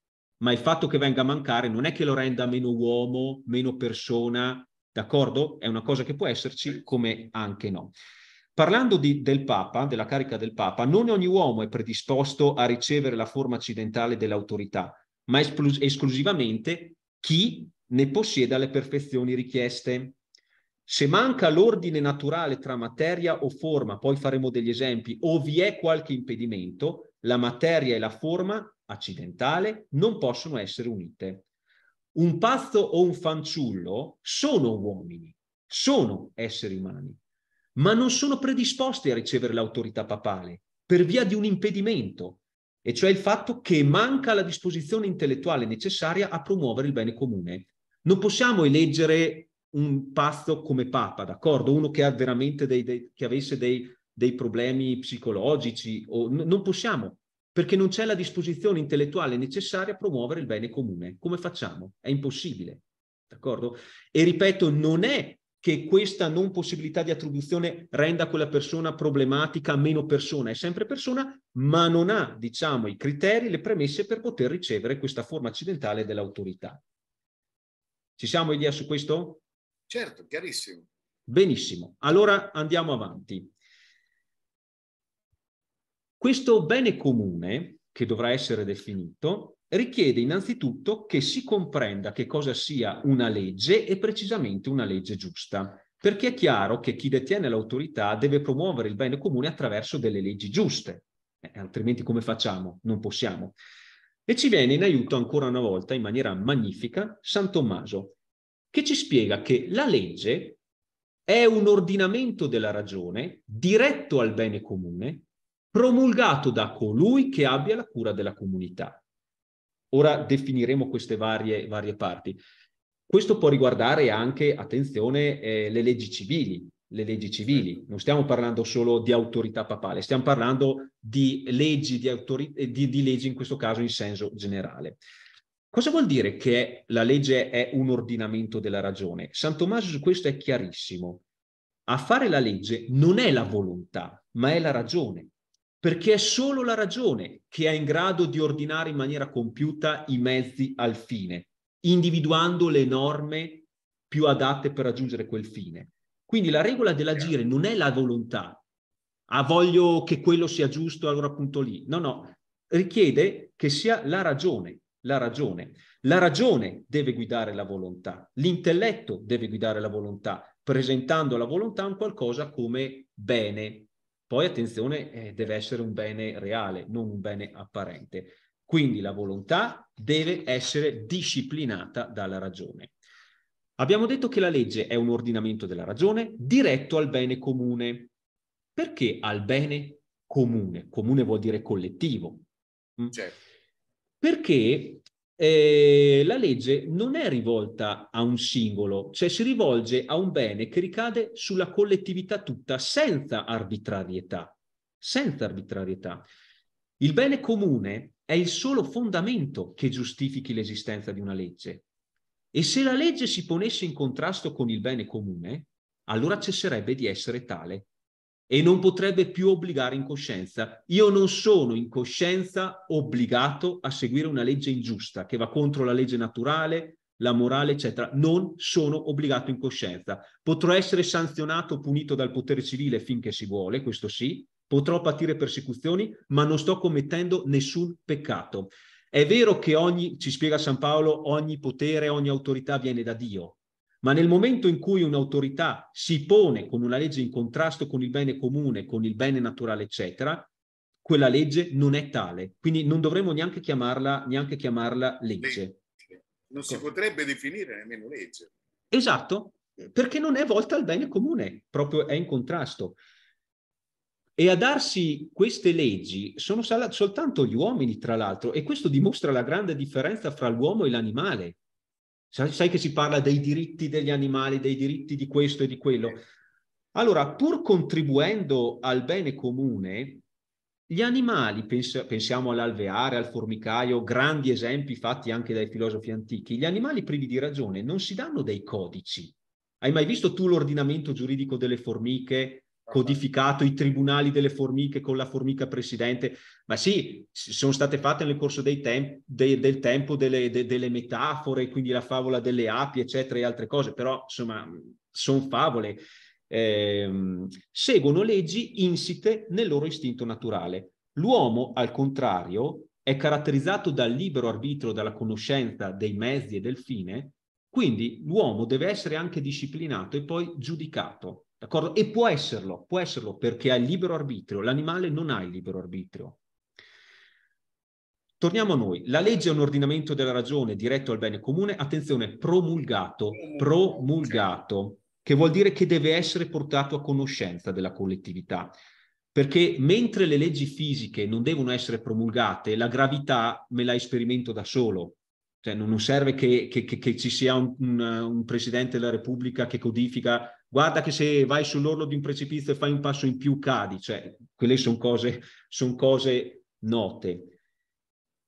ma il fatto che venga a mancare non è che lo renda meno uomo, meno persona, d'accordo? È una cosa che può esserci come anche no. Parlando di, del Papa, della carica del Papa, non ogni uomo è predisposto a ricevere la forma accidentale dell'autorità, ma esclus- esclusivamente chi ne possieda le perfezioni richieste. Se manca l'ordine naturale tra materia o forma, poi faremo degli esempi, o vi è qualche impedimento, la materia e la forma accidentale non possono essere unite. Un pazzo o un fanciullo sono uomini, sono esseri umani, ma non sono predisposti a ricevere l'autorità papale per via di un impedimento, e cioè il fatto che manca la disposizione intellettuale necessaria a promuovere il bene comune. Non possiamo eleggere un pazzo come Papa, d'accordo? Uno che, ha veramente dei, dei, che avesse dei, dei problemi psicologici, o, n- non possiamo, perché non c'è la disposizione intellettuale necessaria a promuovere il bene comune. Come facciamo? È impossibile, d'accordo? E ripeto, non è che questa non possibilità di attribuzione renda quella persona problematica meno persona, è sempre persona, ma non ha, diciamo, i criteri, le premesse per poter ricevere questa forma accidentale dell'autorità. Ci siamo idea su questo? Certo, chiarissimo. Benissimo, allora andiamo avanti. Questo bene comune, che dovrà essere definito, richiede innanzitutto che si comprenda che cosa sia una legge e precisamente una legge giusta, perché è chiaro che chi detiene l'autorità deve promuovere il bene comune attraverso delle leggi giuste, eh, altrimenti come facciamo? Non possiamo. E ci viene in aiuto ancora una volta, in maniera magnifica, San Tommaso, che ci spiega che la legge è un ordinamento della ragione diretto al bene comune, promulgato da colui che abbia la cura della comunità. Ora definiremo queste varie, varie parti. Questo può riguardare anche, attenzione, eh, le leggi civili, le leggi civili. Certo. Non stiamo parlando solo di autorità papale, stiamo parlando di leggi, di, autori- eh, di, di leggi in questo caso in senso generale. Cosa vuol dire che la legge è un ordinamento della ragione? San Tommaso su questo è chiarissimo. A fare la legge non è la volontà, ma è la ragione, perché è solo la ragione che è in grado di ordinare in maniera compiuta i mezzi al fine, individuando le norme più adatte per raggiungere quel fine. Quindi la regola dell'agire non è la volontà, ah voglio che quello sia giusto, allora appunto lì. No, no, richiede che sia la ragione la ragione. La ragione deve guidare la volontà, l'intelletto deve guidare la volontà, presentando la volontà un qualcosa come bene. Poi attenzione, eh, deve essere un bene reale, non un bene apparente. Quindi la volontà deve essere disciplinata dalla ragione. Abbiamo detto che la legge è un ordinamento della ragione diretto al bene comune. Perché al bene comune? Comune vuol dire collettivo. Mm? Certo perché eh, la legge non è rivolta a un singolo, cioè si rivolge a un bene che ricade sulla collettività tutta senza arbitrarietà, senza arbitrarietà. Il bene comune è il solo fondamento che giustifichi l'esistenza di una legge. E se la legge si ponesse in contrasto con il bene comune, allora cesserebbe di essere tale e non potrebbe più obbligare in coscienza. Io non sono in coscienza obbligato a seguire una legge ingiusta che va contro la legge naturale, la morale, eccetera. Non sono obbligato in coscienza. Potrò essere sanzionato, o punito dal potere civile finché si vuole, questo sì. Potrò patire persecuzioni, ma non sto commettendo nessun peccato. È vero che ogni, ci spiega San Paolo, ogni potere, ogni autorità viene da Dio, ma nel momento in cui un'autorità si pone con una legge in contrasto con il bene comune, con il bene naturale, eccetera, quella legge non è tale. Quindi non dovremmo neanche chiamarla, neanche chiamarla legge. Non si potrebbe definire nemmeno legge. Esatto, perché non è volta al bene comune, proprio è in contrasto. E a darsi queste leggi sono soltanto gli uomini, tra l'altro, e questo dimostra la grande differenza fra l'uomo e l'animale Sai, sai che si parla dei diritti degli animali, dei diritti di questo e di quello. Allora, pur contribuendo al bene comune, gli animali, pens- pensiamo all'alveare, al formicaio, grandi esempi fatti anche dai filosofi antichi, gli animali privi di ragione non si danno dei codici. Hai mai visto tu l'ordinamento giuridico delle formiche codificato i tribunali delle formiche con la formica presidente, ma sì, sono state fatte nel corso tem- de- del tempo delle, de- delle, metafore, quindi la favola delle api, eccetera, e altre cose, però insomma sono favole, eh, seguono leggi insite nel loro istinto naturale. L'uomo, al contrario, è caratterizzato dal libero arbitro, dalla conoscenza dei mezzi e del fine, quindi l'uomo deve essere anche disciplinato e poi giudicato D'accordo? E può esserlo, può esserlo perché ha il libero arbitrio, l'animale non ha il libero arbitrio. Torniamo a noi. La legge è un ordinamento della ragione diretto al bene comune, attenzione, promulgato, promulgato, che vuol dire che deve essere portato a conoscenza della collettività. Perché mentre le leggi fisiche non devono essere promulgate, la gravità me la esperimento da solo. Cioè non serve che, che, che, ci sia un, un, un Presidente della Repubblica che codifica guarda che se vai sull'orlo di un precipizio e fai un passo in più cadi, cioè quelle sono cose, son cose note.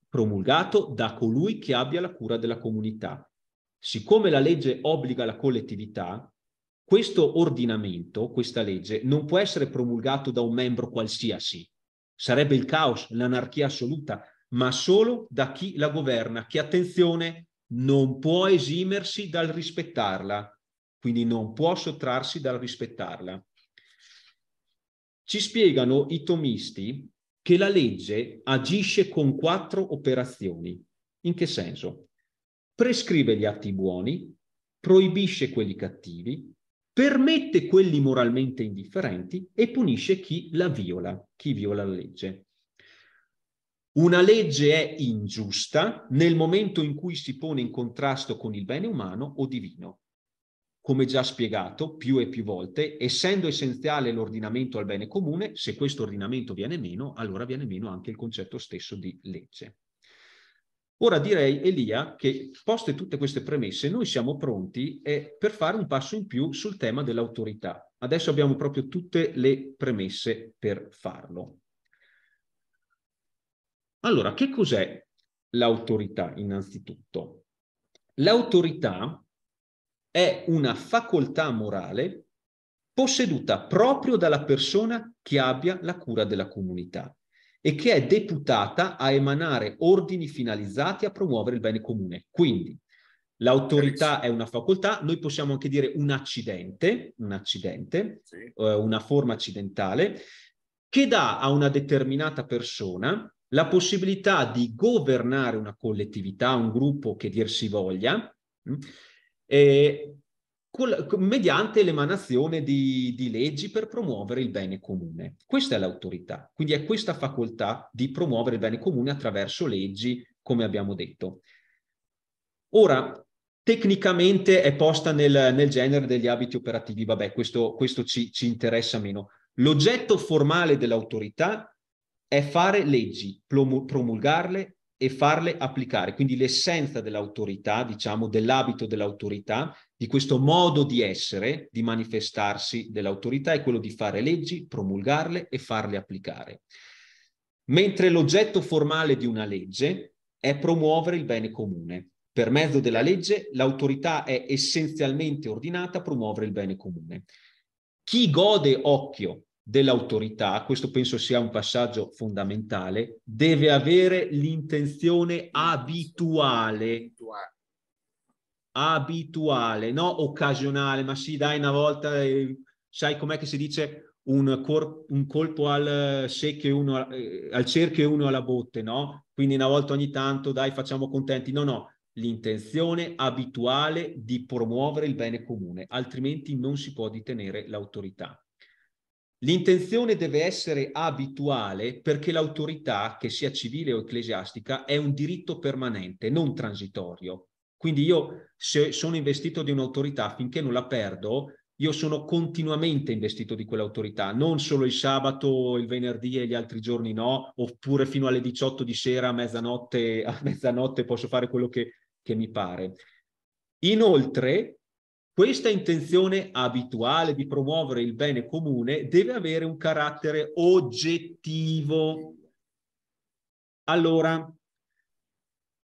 Promulgato da colui che abbia la cura della comunità. Siccome la legge obbliga la collettività, questo ordinamento, questa legge, non può essere promulgato da un membro qualsiasi. Sarebbe il caos, l'anarchia assoluta, ma solo da chi la governa, che attenzione, non può esimersi dal rispettarla quindi non può sottrarsi dal rispettarla. Ci spiegano i tomisti che la legge agisce con quattro operazioni. In che senso? Prescrive gli atti buoni, proibisce quelli cattivi, permette quelli moralmente indifferenti e punisce chi la viola, chi viola la legge. Una legge è ingiusta nel momento in cui si pone in contrasto con il bene umano o divino come già spiegato più e più volte, essendo essenziale l'ordinamento al bene comune, se questo ordinamento viene meno, allora viene meno anche il concetto stesso di legge. Ora direi, Elia, che poste tutte queste premesse, noi siamo pronti eh, per fare un passo in più sul tema dell'autorità. Adesso abbiamo proprio tutte le premesse per farlo. Allora, che cos'è l'autorità innanzitutto? L'autorità è una facoltà morale posseduta proprio dalla persona che abbia la cura della comunità e che è deputata a emanare ordini finalizzati a promuovere il bene comune. Quindi l'autorità è una facoltà, noi possiamo anche dire un accidente, un accidente sì. Eh, una forma accidentale, che dà a una determinata persona la possibilità di governare una collettività, un gruppo che dir si voglia, hm, eh, col, mediante l'emanazione di, di leggi per promuovere il bene comune. Questa è l'autorità, quindi è questa facoltà di promuovere il bene comune attraverso leggi, come abbiamo detto. Ora, tecnicamente è posta nel, nel, genere degli abiti operativi, vabbè, questo, questo ci, ci, interessa meno. L'oggetto formale dell'autorità è fare leggi, promulgarle e farle applicare. Quindi l'essenza dell'autorità, diciamo, dell'abito dell'autorità, di questo modo di essere, di manifestarsi dell'autorità, è quello di fare leggi, promulgarle e farle applicare. Mentre l'oggetto formale di una legge è promuovere il bene comune. Per mezzo della legge l'autorità è essenzialmente ordinata a promuovere il bene comune. Chi gode, occhio, dell'autorità, questo penso sia un passaggio fondamentale, deve avere l'intenzione abituale, abituale, no occasionale, ma sì dai una volta, eh, sai com'è che si dice un, cor- un colpo al, eh, secchio e uno, eh, al cerchio e uno alla botte, no? Quindi una volta ogni tanto dai facciamo contenti, no no, l'intenzione abituale di promuovere il bene comune, altrimenti non si può ditenere l'autorità. L'intenzione deve essere abituale perché l'autorità, che sia civile o ecclesiastica, è un diritto permanente, non transitorio. Quindi io se sono investito di un'autorità finché non la perdo, io sono continuamente investito di quell'autorità, non solo il sabato, il venerdì e gli altri giorni no, oppure fino alle 18 di sera a mezzanotte, a mezzanotte posso fare quello che, che mi pare. Inoltre, questa intenzione abituale di promuovere il bene comune deve avere un carattere oggettivo. Allora,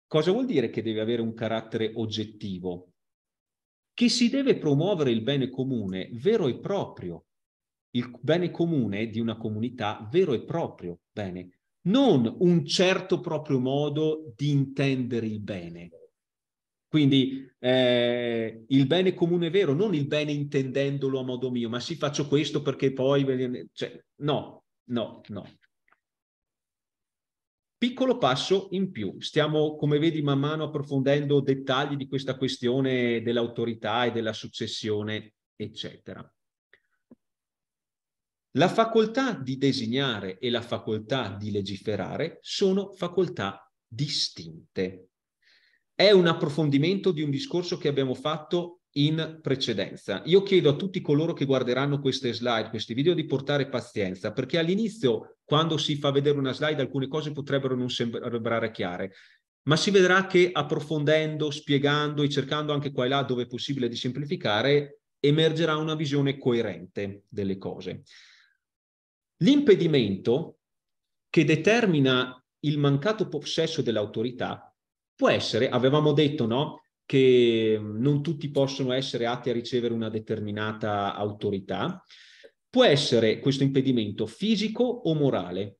cosa vuol dire che deve avere un carattere oggettivo? Che si deve promuovere il bene comune vero e proprio, il bene comune di una comunità vero e proprio bene, non un certo proprio modo di intendere il bene quindi eh, il bene comune vero, non il bene intendendolo a modo mio, ma sì faccio questo perché poi... Cioè, no, no, no. Piccolo passo in più. Stiamo, come vedi, man mano approfondendo dettagli di questa questione dell'autorità e della successione, eccetera. La facoltà di designare e la facoltà di legiferare sono facoltà distinte è un approfondimento di un discorso che abbiamo fatto in precedenza. Io chiedo a tutti coloro che guarderanno queste slide, questi video, di portare pazienza, perché all'inizio, quando si fa vedere una slide, alcune cose potrebbero non sembrare chiare, ma si vedrà che approfondendo, spiegando e cercando anche qua e là dove è possibile di semplificare, emergerà una visione coerente delle cose. L'impedimento che determina il mancato possesso dell'autorità Può essere, avevamo detto no, che mm, non tutti possono essere atti a ricevere una determinata autorità. Può essere questo impedimento fisico o morale.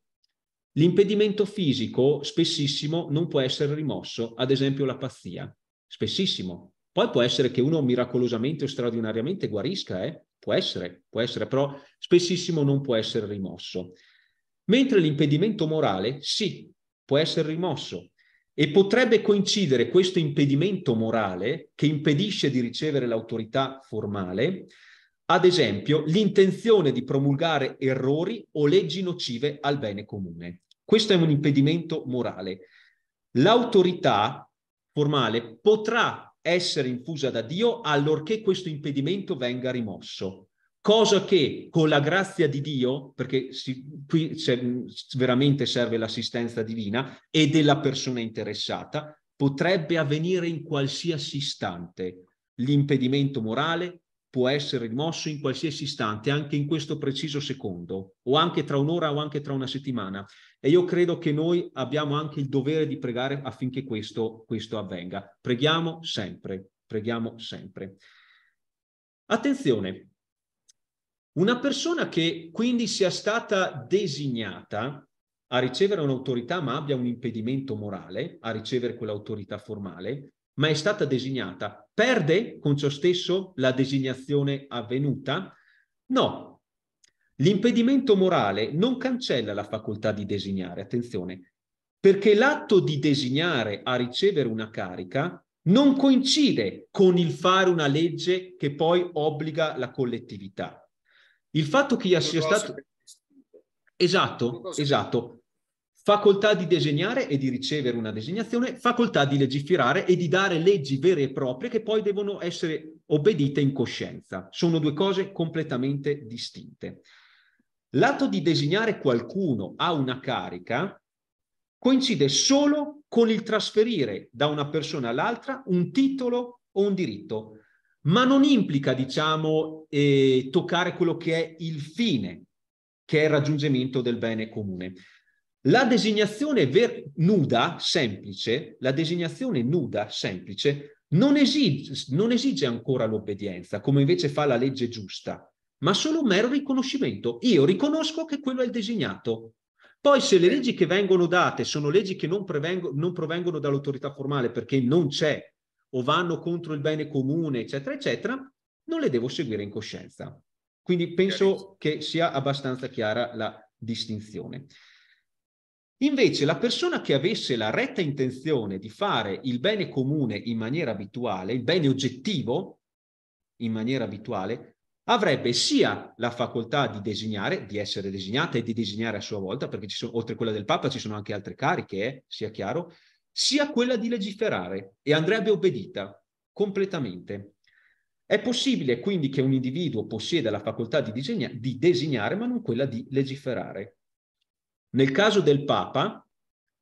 L'impedimento fisico spessissimo non può essere rimosso, ad esempio la pazzia, spessissimo. Poi può essere che uno miracolosamente o straordinariamente guarisca, eh? può essere, può essere, però spessissimo non può essere rimosso. Mentre l'impedimento morale, sì, può essere rimosso, e potrebbe coincidere questo impedimento morale, che impedisce di ricevere l'autorità formale, ad esempio l'intenzione di promulgare errori o leggi nocive al bene comune. Questo è un impedimento morale. L'autorità formale potrà essere infusa da Dio allorché questo impedimento venga rimosso cosa che con la grazia di Dio, perché si, qui veramente serve l'assistenza divina e della persona interessata, potrebbe avvenire in qualsiasi istante. L'impedimento morale può essere rimosso in qualsiasi istante, anche in questo preciso secondo, o anche tra un'ora o anche tra una settimana. E io credo che noi abbiamo anche il dovere di pregare affinché questo, questo avvenga. Preghiamo sempre, preghiamo sempre. Attenzione, una persona che quindi sia stata designata a ricevere un'autorità ma abbia un impedimento morale a ricevere quell'autorità formale, ma è stata designata, perde con ciò stesso la designazione avvenuta? No. L'impedimento morale non cancella la facoltà di designare, attenzione, perché l'atto di designare a ricevere una carica non coincide con il fare una legge che poi obbliga la collettività. Il fatto che io sia stato... Esatto, esatto. Facoltà di disegnare e di ricevere una designazione, facoltà di legiferare e di dare leggi vere e proprie che poi devono essere obbedite in coscienza. Sono due cose completamente distinte. L'atto di designare qualcuno a una carica coincide solo con il trasferire da una persona all'altra un titolo o un diritto ma non implica, diciamo, eh, toccare quello che è il fine, che è il raggiungimento del bene comune. La designazione ver- nuda, semplice, la designazione nuda, semplice, non esige, non esige ancora l'obbedienza, come invece fa la legge giusta, ma solo un mero riconoscimento. Io riconosco che quello è il designato, poi se le leggi che vengono date sono leggi che non, non provengono dall'autorità formale perché non c'è o vanno contro il bene comune, eccetera, eccetera, non le devo seguire in coscienza. Quindi penso che sia abbastanza chiara la distinzione. Invece la persona che avesse la retta intenzione di fare il bene comune in maniera abituale, il bene oggettivo in maniera abituale, avrebbe sia la facoltà di designare, di essere designata e di designare a sua volta, perché sono, oltre a quella del Papa ci sono anche altre cariche, eh, sia chiaro, sia quella di legiferare e andrebbe obbedita completamente. È possibile quindi che un individuo possieda la facoltà di, disegna- di designare ma non quella di legiferare. Nel caso del Papa,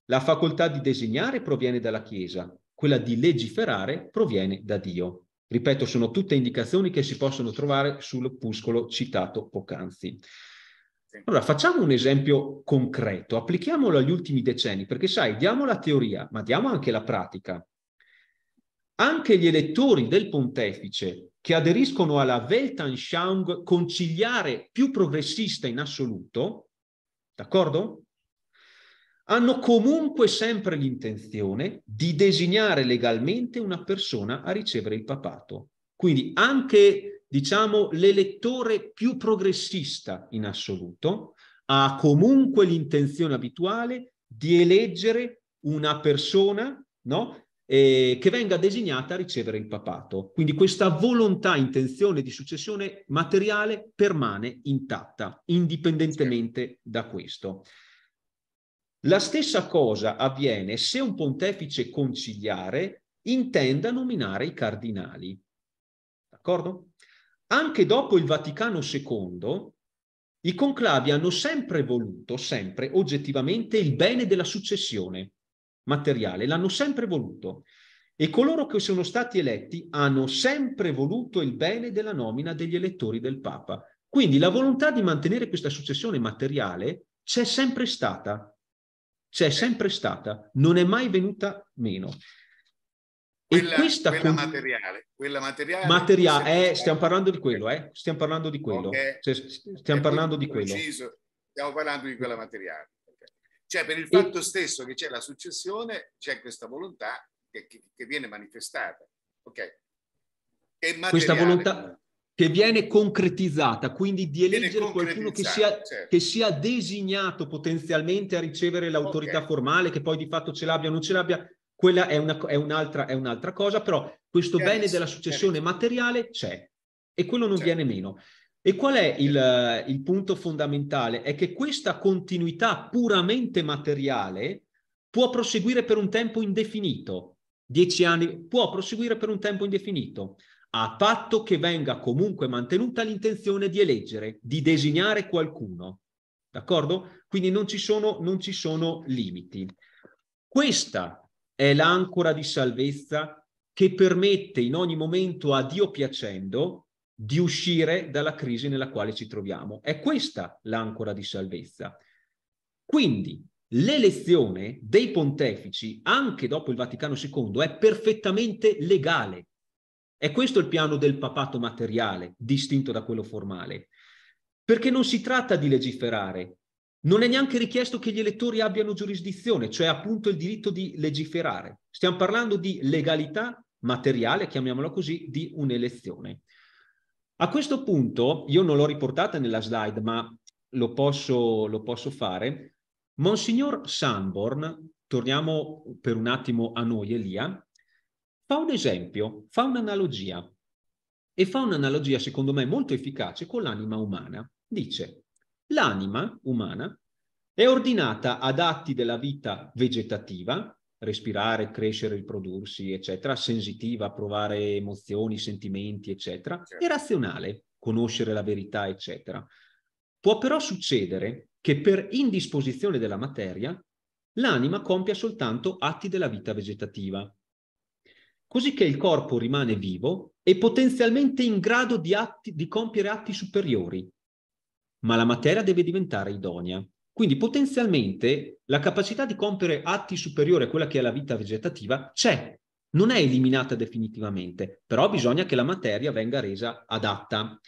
la facoltà di designare proviene dalla Chiesa, quella di legiferare proviene da Dio. Ripeto, sono tutte indicazioni che si possono trovare sull'opuscolo citato poc'anzi. Allora, facciamo un esempio concreto, applichiamolo agli ultimi decenni, perché sai, diamo la teoria, ma diamo anche la pratica. Anche gli elettori del pontefice che aderiscono alla Weltanschauung conciliare più progressista in assoluto, d'accordo? Hanno comunque sempre l'intenzione di designare legalmente una persona a ricevere il papato. Quindi anche diciamo, l'elettore più progressista in assoluto ha comunque l'intenzione abituale di eleggere una persona no? eh, che venga designata a ricevere il papato. Quindi questa volontà, intenzione di successione materiale permane intatta, indipendentemente da questo. La stessa cosa avviene se un pontefice conciliare intenda nominare i cardinali. D'accordo? Anche dopo il Vaticano II, i conclavi hanno sempre voluto, sempre oggettivamente, il bene della successione materiale, l'hanno sempre voluto. E coloro che sono stati eletti hanno sempre voluto il bene della nomina degli elettori del Papa. Quindi la volontà di mantenere questa successione materiale c'è sempre stata, c'è sempre stata, non è mai venuta meno. Quella, e questa quella con... materiale, quella materiale, materiale eh, stiamo parlando di quello, eh? stiamo parlando di quello, okay. cioè, stiamo parlando di quello. Preciso, stiamo parlando di quella materiale. Okay. Cioè per il fatto e... stesso che c'è la successione, c'è questa volontà che, che, che viene manifestata. Okay. Questa volontà che viene concretizzata, quindi di eleggere qualcuno che sia, certo. che sia, designato potenzialmente a ricevere l'autorità okay. formale, che poi di fatto ce l'abbia o non ce l'abbia, quella è, una, è, un'altra, è un'altra, cosa, però questo chiaro, bene della certo. successione chiaro. materiale c'è e quello non c'è. Certo. viene meno. E qual è il, il, punto fondamentale? È che questa continuità puramente materiale può proseguire per un tempo indefinito, dieci anni, può proseguire per un tempo indefinito, a patto che venga comunque mantenuta l'intenzione di eleggere, di designare qualcuno. D'accordo? Quindi non ci sono, non ci sono limiti. Questa è l'ancora di salvezza che permette in ogni momento a Dio piacendo di uscire dalla crisi nella quale ci troviamo. È questa l'ancora di salvezza. Quindi l'elezione dei pontefici, anche dopo il Vaticano II, è perfettamente legale. È questo il piano del papato materiale, distinto da quello formale. Perché non si tratta di legiferare, non è neanche richiesto che gli elettori abbiano giurisdizione, cioè appunto il diritto di legiferare. Stiamo parlando di legalità materiale, chiamiamola così, di un'elezione. A questo punto, io non l'ho riportata nella slide, ma lo posso, lo posso fare, Monsignor Sanborn, torniamo per un attimo a noi Elia, fa un esempio, fa un'analogia e fa un'analogia secondo me molto efficace con l'anima umana. Dice, l'anima umana è ordinata ad atti della vita vegetativa, respirare, crescere, riprodursi, eccetera, sensitiva, provare emozioni, sentimenti, eccetera, e razionale, conoscere la verità, eccetera. Può però succedere che per indisposizione della materia l'anima compia soltanto atti della vita vegetativa, così che il corpo rimane vivo e potenzialmente in grado di, atti, di compiere atti superiori, ma la materia deve diventare idonea. Quindi potenzialmente la capacità di compiere atti superiori a quella che è la vita vegetativa c'è, non è eliminata definitivamente, però bisogna che la materia venga resa adatta.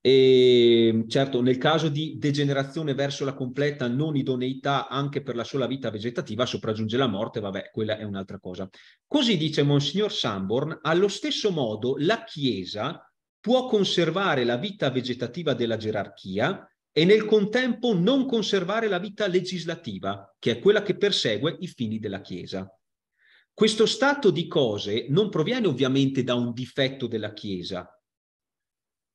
E certo, nel caso di degenerazione verso la completa non idoneità anche per la sola vita vegetativa, sopraggiunge la morte, vabbè, quella è un'altra cosa. Così dice Monsignor Sanborn, allo stesso modo la Chiesa può conservare la vita vegetativa della gerarchia e nel contempo non conservare la vita legislativa, che è quella che persegue i fini della Chiesa. Questo stato di cose non proviene ovviamente da un difetto della Chiesa,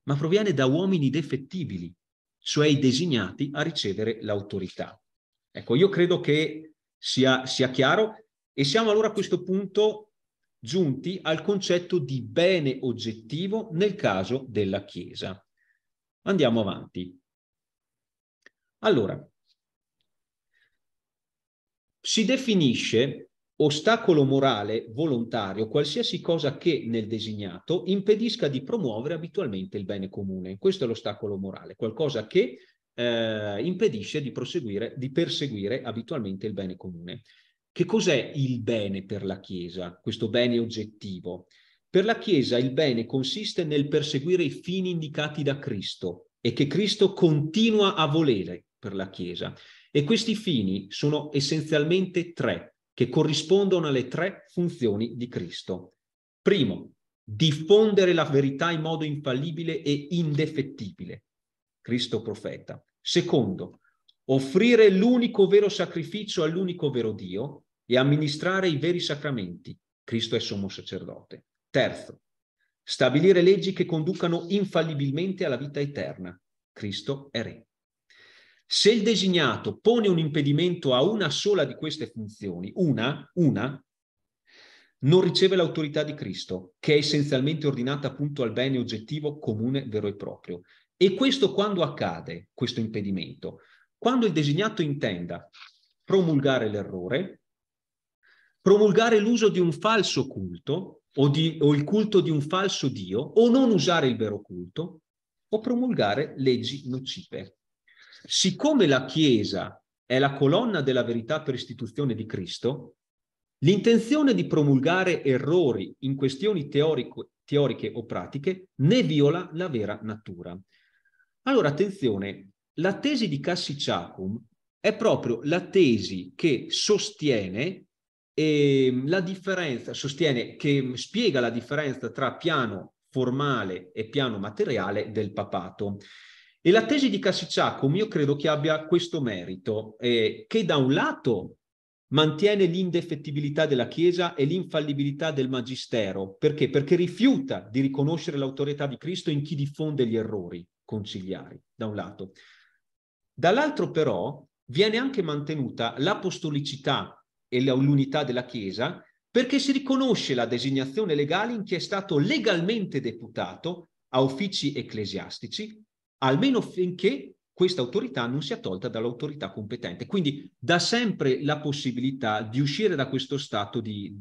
ma proviene da uomini defettibili, cioè i designati a ricevere l'autorità. Ecco, io credo che sia, sia chiaro e siamo allora a questo punto giunti al concetto di bene oggettivo nel caso della Chiesa. Andiamo avanti. Allora, si definisce ostacolo morale volontario qualsiasi cosa che nel designato impedisca di promuovere abitualmente il bene comune. Questo è l'ostacolo morale, qualcosa che eh, impedisce di, proseguire, di perseguire abitualmente il bene comune. Che cos'è il bene per la Chiesa, questo bene oggettivo? Per la Chiesa il bene consiste nel perseguire i fini indicati da Cristo e che Cristo continua a volere per la Chiesa. E questi fini sono essenzialmente tre, che corrispondono alle tre funzioni di Cristo. Primo, diffondere la verità in modo infallibile e indefettibile, Cristo profeta. Secondo, offrire l'unico vero sacrificio all'unico vero Dio e amministrare i veri sacramenti. Cristo è sommo sacerdote. Terzo, stabilire leggi che conducano infallibilmente alla vita eterna. Cristo è re. Se il designato pone un impedimento a una sola di queste funzioni, una, una, non riceve l'autorità di Cristo, che è essenzialmente ordinata appunto al bene oggettivo comune vero e proprio. E questo quando accade, questo impedimento? quando il designato intenda promulgare l'errore, promulgare l'uso di un falso culto o, di, o, il culto di un falso Dio, o non usare il vero culto, o promulgare leggi nocive. Siccome la Chiesa è la colonna della verità per istituzione di Cristo, l'intenzione di promulgare errori in questioni teorico, teoriche o pratiche ne viola la vera natura. Allora, attenzione, la tesi di Cassiciacum è proprio la tesi che sostiene e ehm, la differenza sostiene che spiega la differenza tra piano formale e piano materiale del papato. E la tesi di Cassiciacum io credo che abbia questo merito, eh, che da un lato mantiene l'indefettibilità della Chiesa e l'infallibilità del Magistero. Perché? Perché rifiuta di riconoscere l'autorità di Cristo in chi diffonde gli errori conciliari, da un lato. Dall'altro però viene anche mantenuta l'apostolicità e l'unità della Chiesa perché si riconosce la designazione legale in chi è stato legalmente deputato a uffici ecclesiastici, almeno finché questa autorità non sia tolta dall'autorità competente. Quindi dà sempre la possibilità di uscire da questo stato di,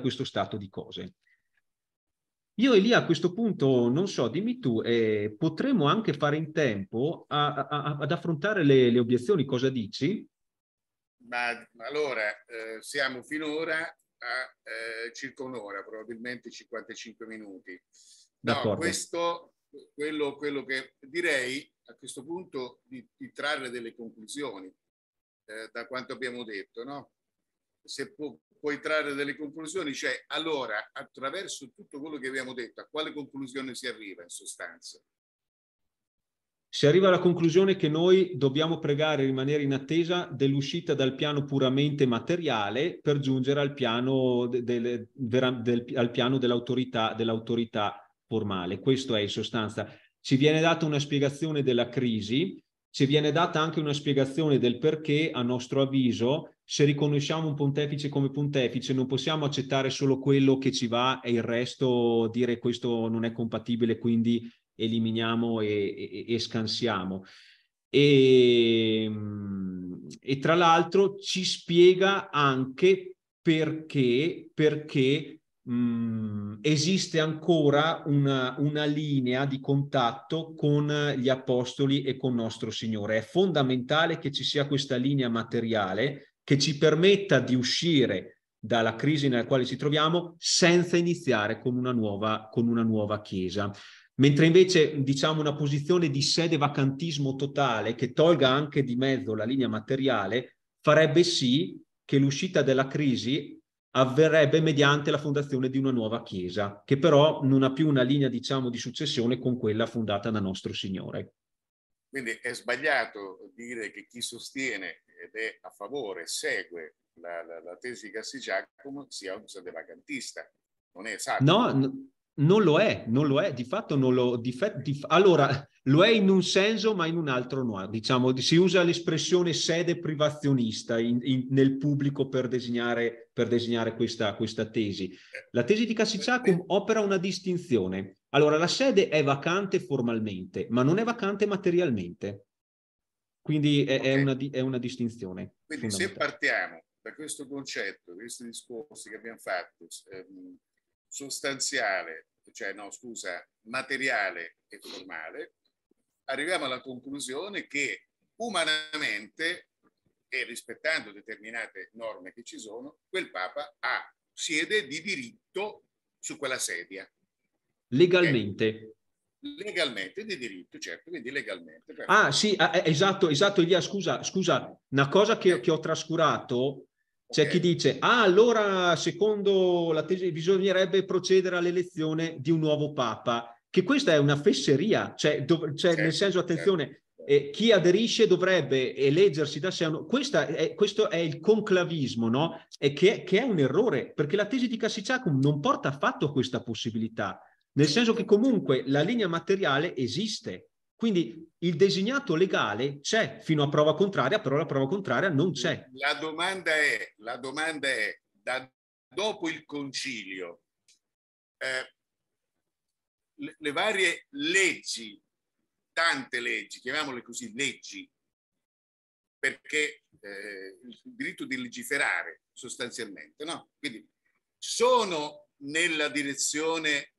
questo stato di cose. Io e lì a questo punto, non so, dimmi tu, eh, potremmo anche fare in tempo a, a, a, ad affrontare le, le, obiezioni, cosa dici? Ma, allora, eh, siamo finora a eh, circa un'ora, probabilmente 55 minuti. No, questo, quello, quello, che direi a questo punto di, di trarre delle conclusioni eh, da quanto abbiamo detto, no? se pu- puoi trarre delle conclusioni, cioè allora attraverso tutto quello che abbiamo detto, a quale conclusione si arriva in sostanza? Si arriva alla conclusione che noi dobbiamo pregare e rimanere in attesa dell'uscita dal piano puramente materiale per giungere al piano, del, del, del, al piano dell'autorità, dell'autorità formale. Questo è in sostanza. Ci viene data una spiegazione della crisi, ci viene data anche una spiegazione del perché, a nostro avviso, se riconosciamo un pontefice come pontefice, non possiamo accettare solo quello che ci va e il resto dire questo non è compatibile, quindi eliminiamo e, e, e scansiamo. E, ehm, e, tra l'altro ci spiega anche perché, perché mh, mm, esiste ancora una, una linea di contatto con gli apostoli e con nostro Signore. È fondamentale che ci sia questa linea materiale che ci permetta di uscire dalla crisi nella quale ci troviamo senza iniziare con una nuova, con una nuova chiesa. Mentre invece diciamo una posizione di sede vacantismo totale che tolga anche di mezzo la linea materiale farebbe sì che l'uscita dalla crisi avverrebbe mediante la fondazione di una nuova chiesa, che però non ha più una linea diciamo di successione con quella fondata da nostro Signore. Quindi è sbagliato dire che chi sostiene ed è a favore, segue la, la, la tesi di Cassi Castigiacomo sia un sedevacantista. Non è esatto. No, no, non lo è, non lo è, di fatto non lo... Di fa, di, allora, lo è in un senso, ma in un altro no. Diciamo, si usa l'espressione sede privazionista in, in, nel pubblico per designare, per designare questa, questa, tesi. La tesi di Cassiciacum opera una distinzione. Allora, la sede è vacante formalmente, ma non è vacante materialmente. Quindi è, okay. è, una, è una, distinzione. Quindi se partiamo da questo concetto, questi discorsi che abbiamo fatto, ehm, sostanziale, cioè no, scusa, materiale e formale, arriviamo alla conclusione che umanamente e rispettando determinate norme che ci sono, quel Papa ha siede di diritto su quella sedia. Legalmente. legalmente di diritto, certo, quindi legalmente. Ah sì, ah, eh, esatto, esatto Elia, scusa, scusa, una cosa che, che ho trascurato c'è chi dice, ah allora secondo la tesi bisognerebbe procedere all'elezione di un nuovo Papa, che questa è una fesseria, cioè, dov- cioè certo, nel senso certo. attenzione, certo. eh, chi aderisce dovrebbe eleggersi da sé, è, questo è il conclavismo, no? E che, che, è un errore, perché la tesi di Cassiciacum non porta affatto a questa possibilità, nel senso che comunque la linea materiale esiste, quindi il designato legale c'è fino a prova contraria, però la prova contraria non c'è. La domanda è, la domanda è da, dopo il concilio, eh, le, varie leggi, tante leggi, chiamiamole così leggi, perché eh, il diritto di legiferare sostanzialmente, no? Quindi sono nella direzione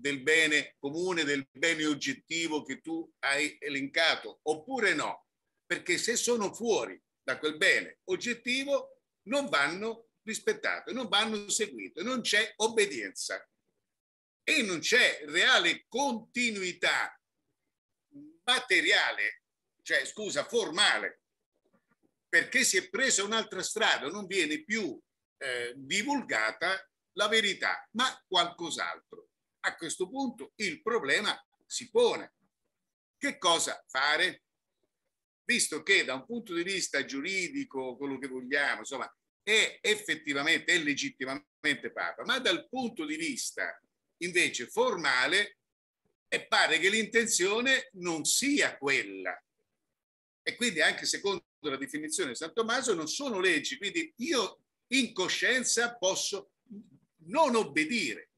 del bene comune, del bene oggettivo che tu hai elencato, oppure no, perché se sono fuori da quel bene oggettivo non vanno rispettate, non vanno seguite, non c'è obbedienza e non c'è reale continuità materiale, cioè scusa, formale, perché si è presa un'altra strada, non viene più eh, divulgata la verità, ma qualcos'altro a questo punto il problema si pone. Che cosa fare? Visto che da un punto di vista giuridico, quello che vogliamo, insomma, è effettivamente e legittimamente Papa, ma dal punto di vista invece formale e pare che l'intenzione non sia quella. E quindi anche secondo la definizione di San Tommaso non sono leggi, quindi io in coscienza posso non obbedire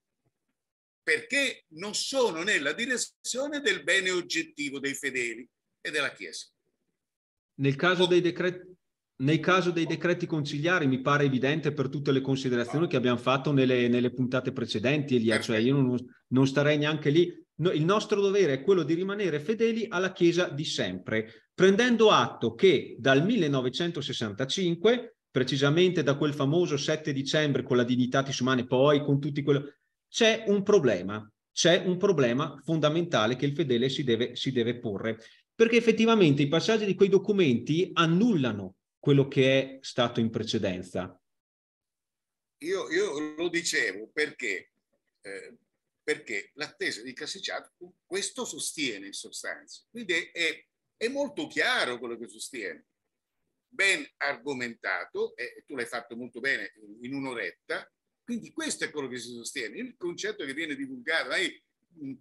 perché non sono nella direzione del bene oggettivo dei fedeli e della Chiesa. Nel caso oh. dei decreti, nel caso dei decreti conciliari mi pare evidente per tutte le considerazioni che abbiamo fatto nelle, nelle puntate precedenti, Elia, cioè io non, non starei neanche lì. No, il nostro dovere è quello di rimanere fedeli alla Chiesa di sempre, prendendo atto che dal 1965, precisamente da quel famoso 7 dicembre con la dignità tisumana e poi con tutti quello, c'è un problema, c'è un problema fondamentale che il fedele si deve, si deve porre, perché effettivamente i passaggi di quei documenti annullano quello che è stato in precedenza. Io, io lo dicevo perché, eh, perché la tesi di Cassicciato questo sostiene in sostanza, quindi è, è, è molto chiaro quello che sostiene, ben argomentato, e tu l'hai fatto molto bene in un'oretta, quindi questo è quello che si sostiene. Il concetto che viene divulgato, lei mm,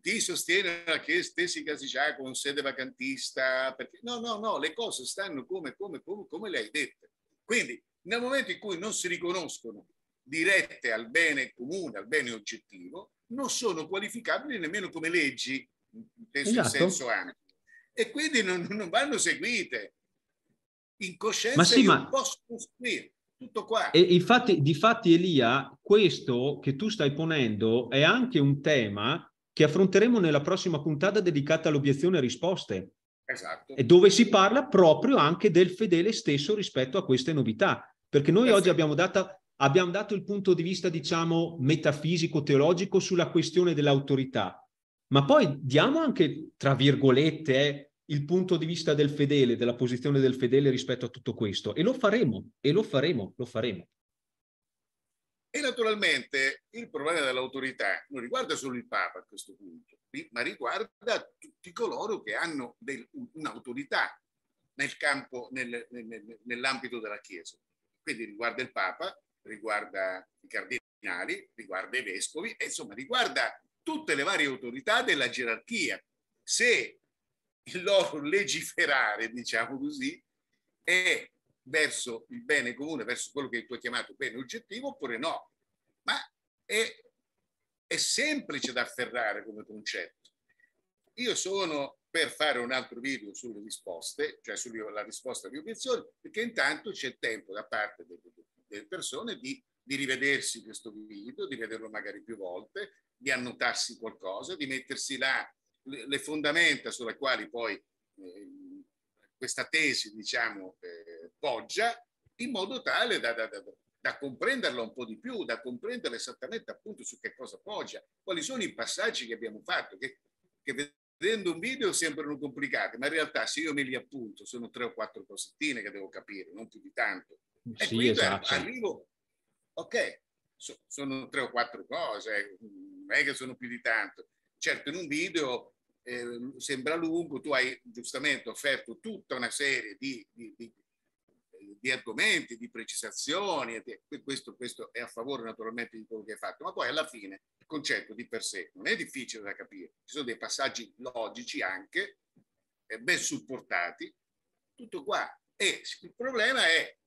ti sostiene che stessi casi già con sede vacantista, perché no, no, no, le cose stanno come, come, come, come le hai dette. Quindi nel momento in cui non si riconoscono dirette al bene comune, al bene oggettivo, non sono qualificabili nemmeno come leggi, penso esatto. in senso anche. E quindi non, non vanno seguite. In coscienza ma sì, ma... posso costruire. Tutto qua. E infatti, difatti, Elia, questo che tu stai ponendo è anche un tema che affronteremo nella prossima puntata dedicata all'obiezione e risposte. Esatto. E dove si parla proprio anche del fedele stesso rispetto a queste novità. Perché noi Perfetto. oggi abbiamo, data, abbiamo dato il punto di vista, diciamo, metafisico-teologico sulla questione dell'autorità. Ma poi diamo anche, tra virgolette, eh, il punto di vista del fedele, della posizione del fedele rispetto a tutto questo. E lo faremo, e lo faremo, lo faremo. E naturalmente il problema dell'autorità non riguarda solo il Papa a questo punto, ma riguarda tutti coloro che hanno del, un'autorità nel campo, nel, nel, nell'ambito della Chiesa. Quindi riguarda il Papa, riguarda i cardinali, riguarda i vescovi, e insomma riguarda tutte le varie autorità della gerarchia. Se il loro legiferare, diciamo così, è verso il bene comune, verso quello che tu hai chiamato bene oggettivo oppure no. Ma è, è semplice da afferrare come concetto. Io sono per fare un altro video sulle risposte, cioè sulla risposta alle obiezioni, perché intanto c'è tempo da parte delle, delle persone di, di, rivedersi questo video, di vederlo magari più volte, di annotarsi qualcosa, di mettersi là le fondamenta sulle quali poi eh, questa tesi, diciamo, eh, poggia, in modo tale da, da, da, da, comprenderla un po' di più, da comprendere esattamente appunto su che cosa poggia, quali sono i passaggi che abbiamo fatto, che, che vedendo un video sembrano complicati, ma in realtà se io me li appunto sono tre o quattro cosettine che devo capire, non più di tanto. E sì, esatto. arrivo, ok, so, sono tre o quattro cose, eh, non è che sono più di tanto. Certo, in un video eh, sembra lungo, tu hai giustamente offerto tutta una serie di, di, di, eh, di argomenti, di precisazioni, questo, questo, è a favore naturalmente di quello che hai fatto, ma poi alla fine il concetto di per sé non è difficile da capire, ci sono dei passaggi logici anche, eh, ben supportati, tutto qua. E il problema è,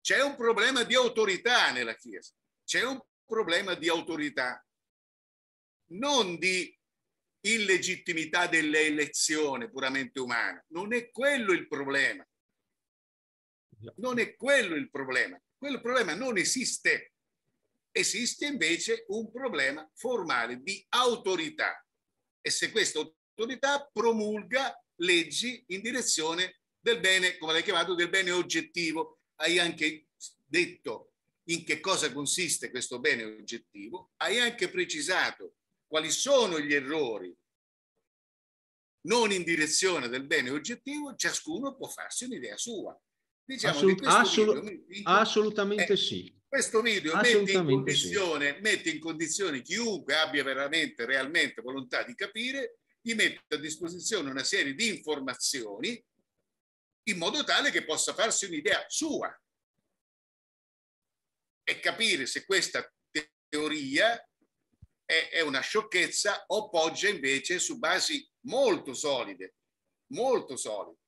c'è un problema di autorità nella Chiesa, c'è un problema di autorità, non di illegittimità dell'elezione puramente umana. Non è quello il problema. Non è quello il problema. Quel problema non esiste. Esiste invece un problema formale di autorità. E se questa autorità promulga leggi in direzione del bene, come l'hai chiamato, del bene oggettivo, hai anche detto in che cosa consiste questo bene oggettivo, hai anche precisato quali sono gli errori non in direzione del bene oggettivo, ciascuno può farsi un'idea sua. Diciamo Assolut- assolut- video, assolutamente eh, sì. Questo video mette in, sì. mette in, condizione chiunque abbia veramente, realmente volontà di capire, gli mette a disposizione una serie di informazioni in modo tale che possa farsi un'idea sua e capire se questa teoria è, è una sciocchezza o poggia invece su basi molto solide, molto solide.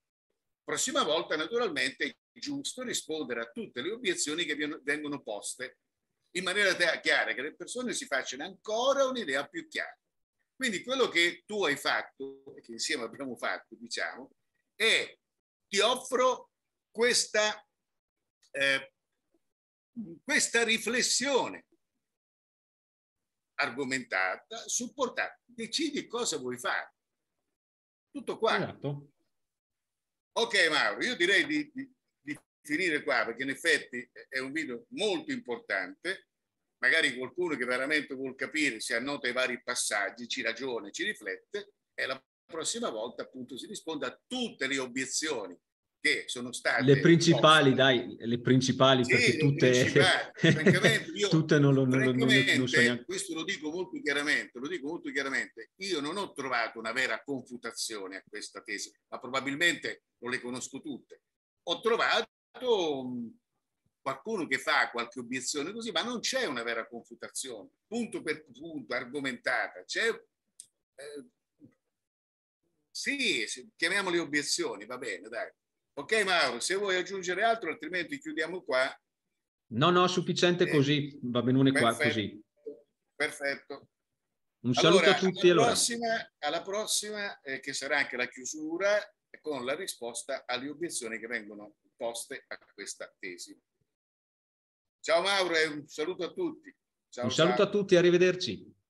Prossima volta naturalmente è giusto rispondere a tutte le obiezioni che vengono poste in maniera chiara che le persone si facciano ancora un'idea più chiara. Quindi quello che tu hai fatto, che insieme abbiamo fatto, diciamo, è ti offro questa, eh, questa riflessione argomentata, supportata. Decidi cosa vuoi fare. Tutto qua. Esatto. Ok Mauro, io direi di, di, di, finire qua perché in effetti è un video molto importante. Magari qualcuno che veramente vuol capire si annota i vari passaggi, ci ragiona, ci riflette e la prossima volta appunto si risponde a tutte le obiezioni che sono state... Le principali, poste. dai, le principali, sì, perché tutte... Principali, io, tutte non lo, non, non, non so Questo lo dico molto chiaramente, lo dico molto chiaramente, io non ho trovato una vera confutazione a questa tesi, ma probabilmente non le conosco tutte. Ho trovato mm, qualcuno che fa qualche obiezione così, ma non c'è una vera confutazione, punto per punto, argomentata. C'è, eh, sì, chiamiamole obiezioni, va bene, dai. Ok Mauro, se vuoi aggiungere altro, altrimenti chiudiamo qua. No, no, sufficiente eh, così, va benone qua così. Perfetto. Un saluto allora, a tutti. Alla allora. prossima, alla prossima eh, che sarà anche la chiusura con la risposta alle obiezioni che vengono poste a questa tesi. Ciao Mauro e un saluto a tutti. Ciao, un saluto ciao. a tutti, arrivederci.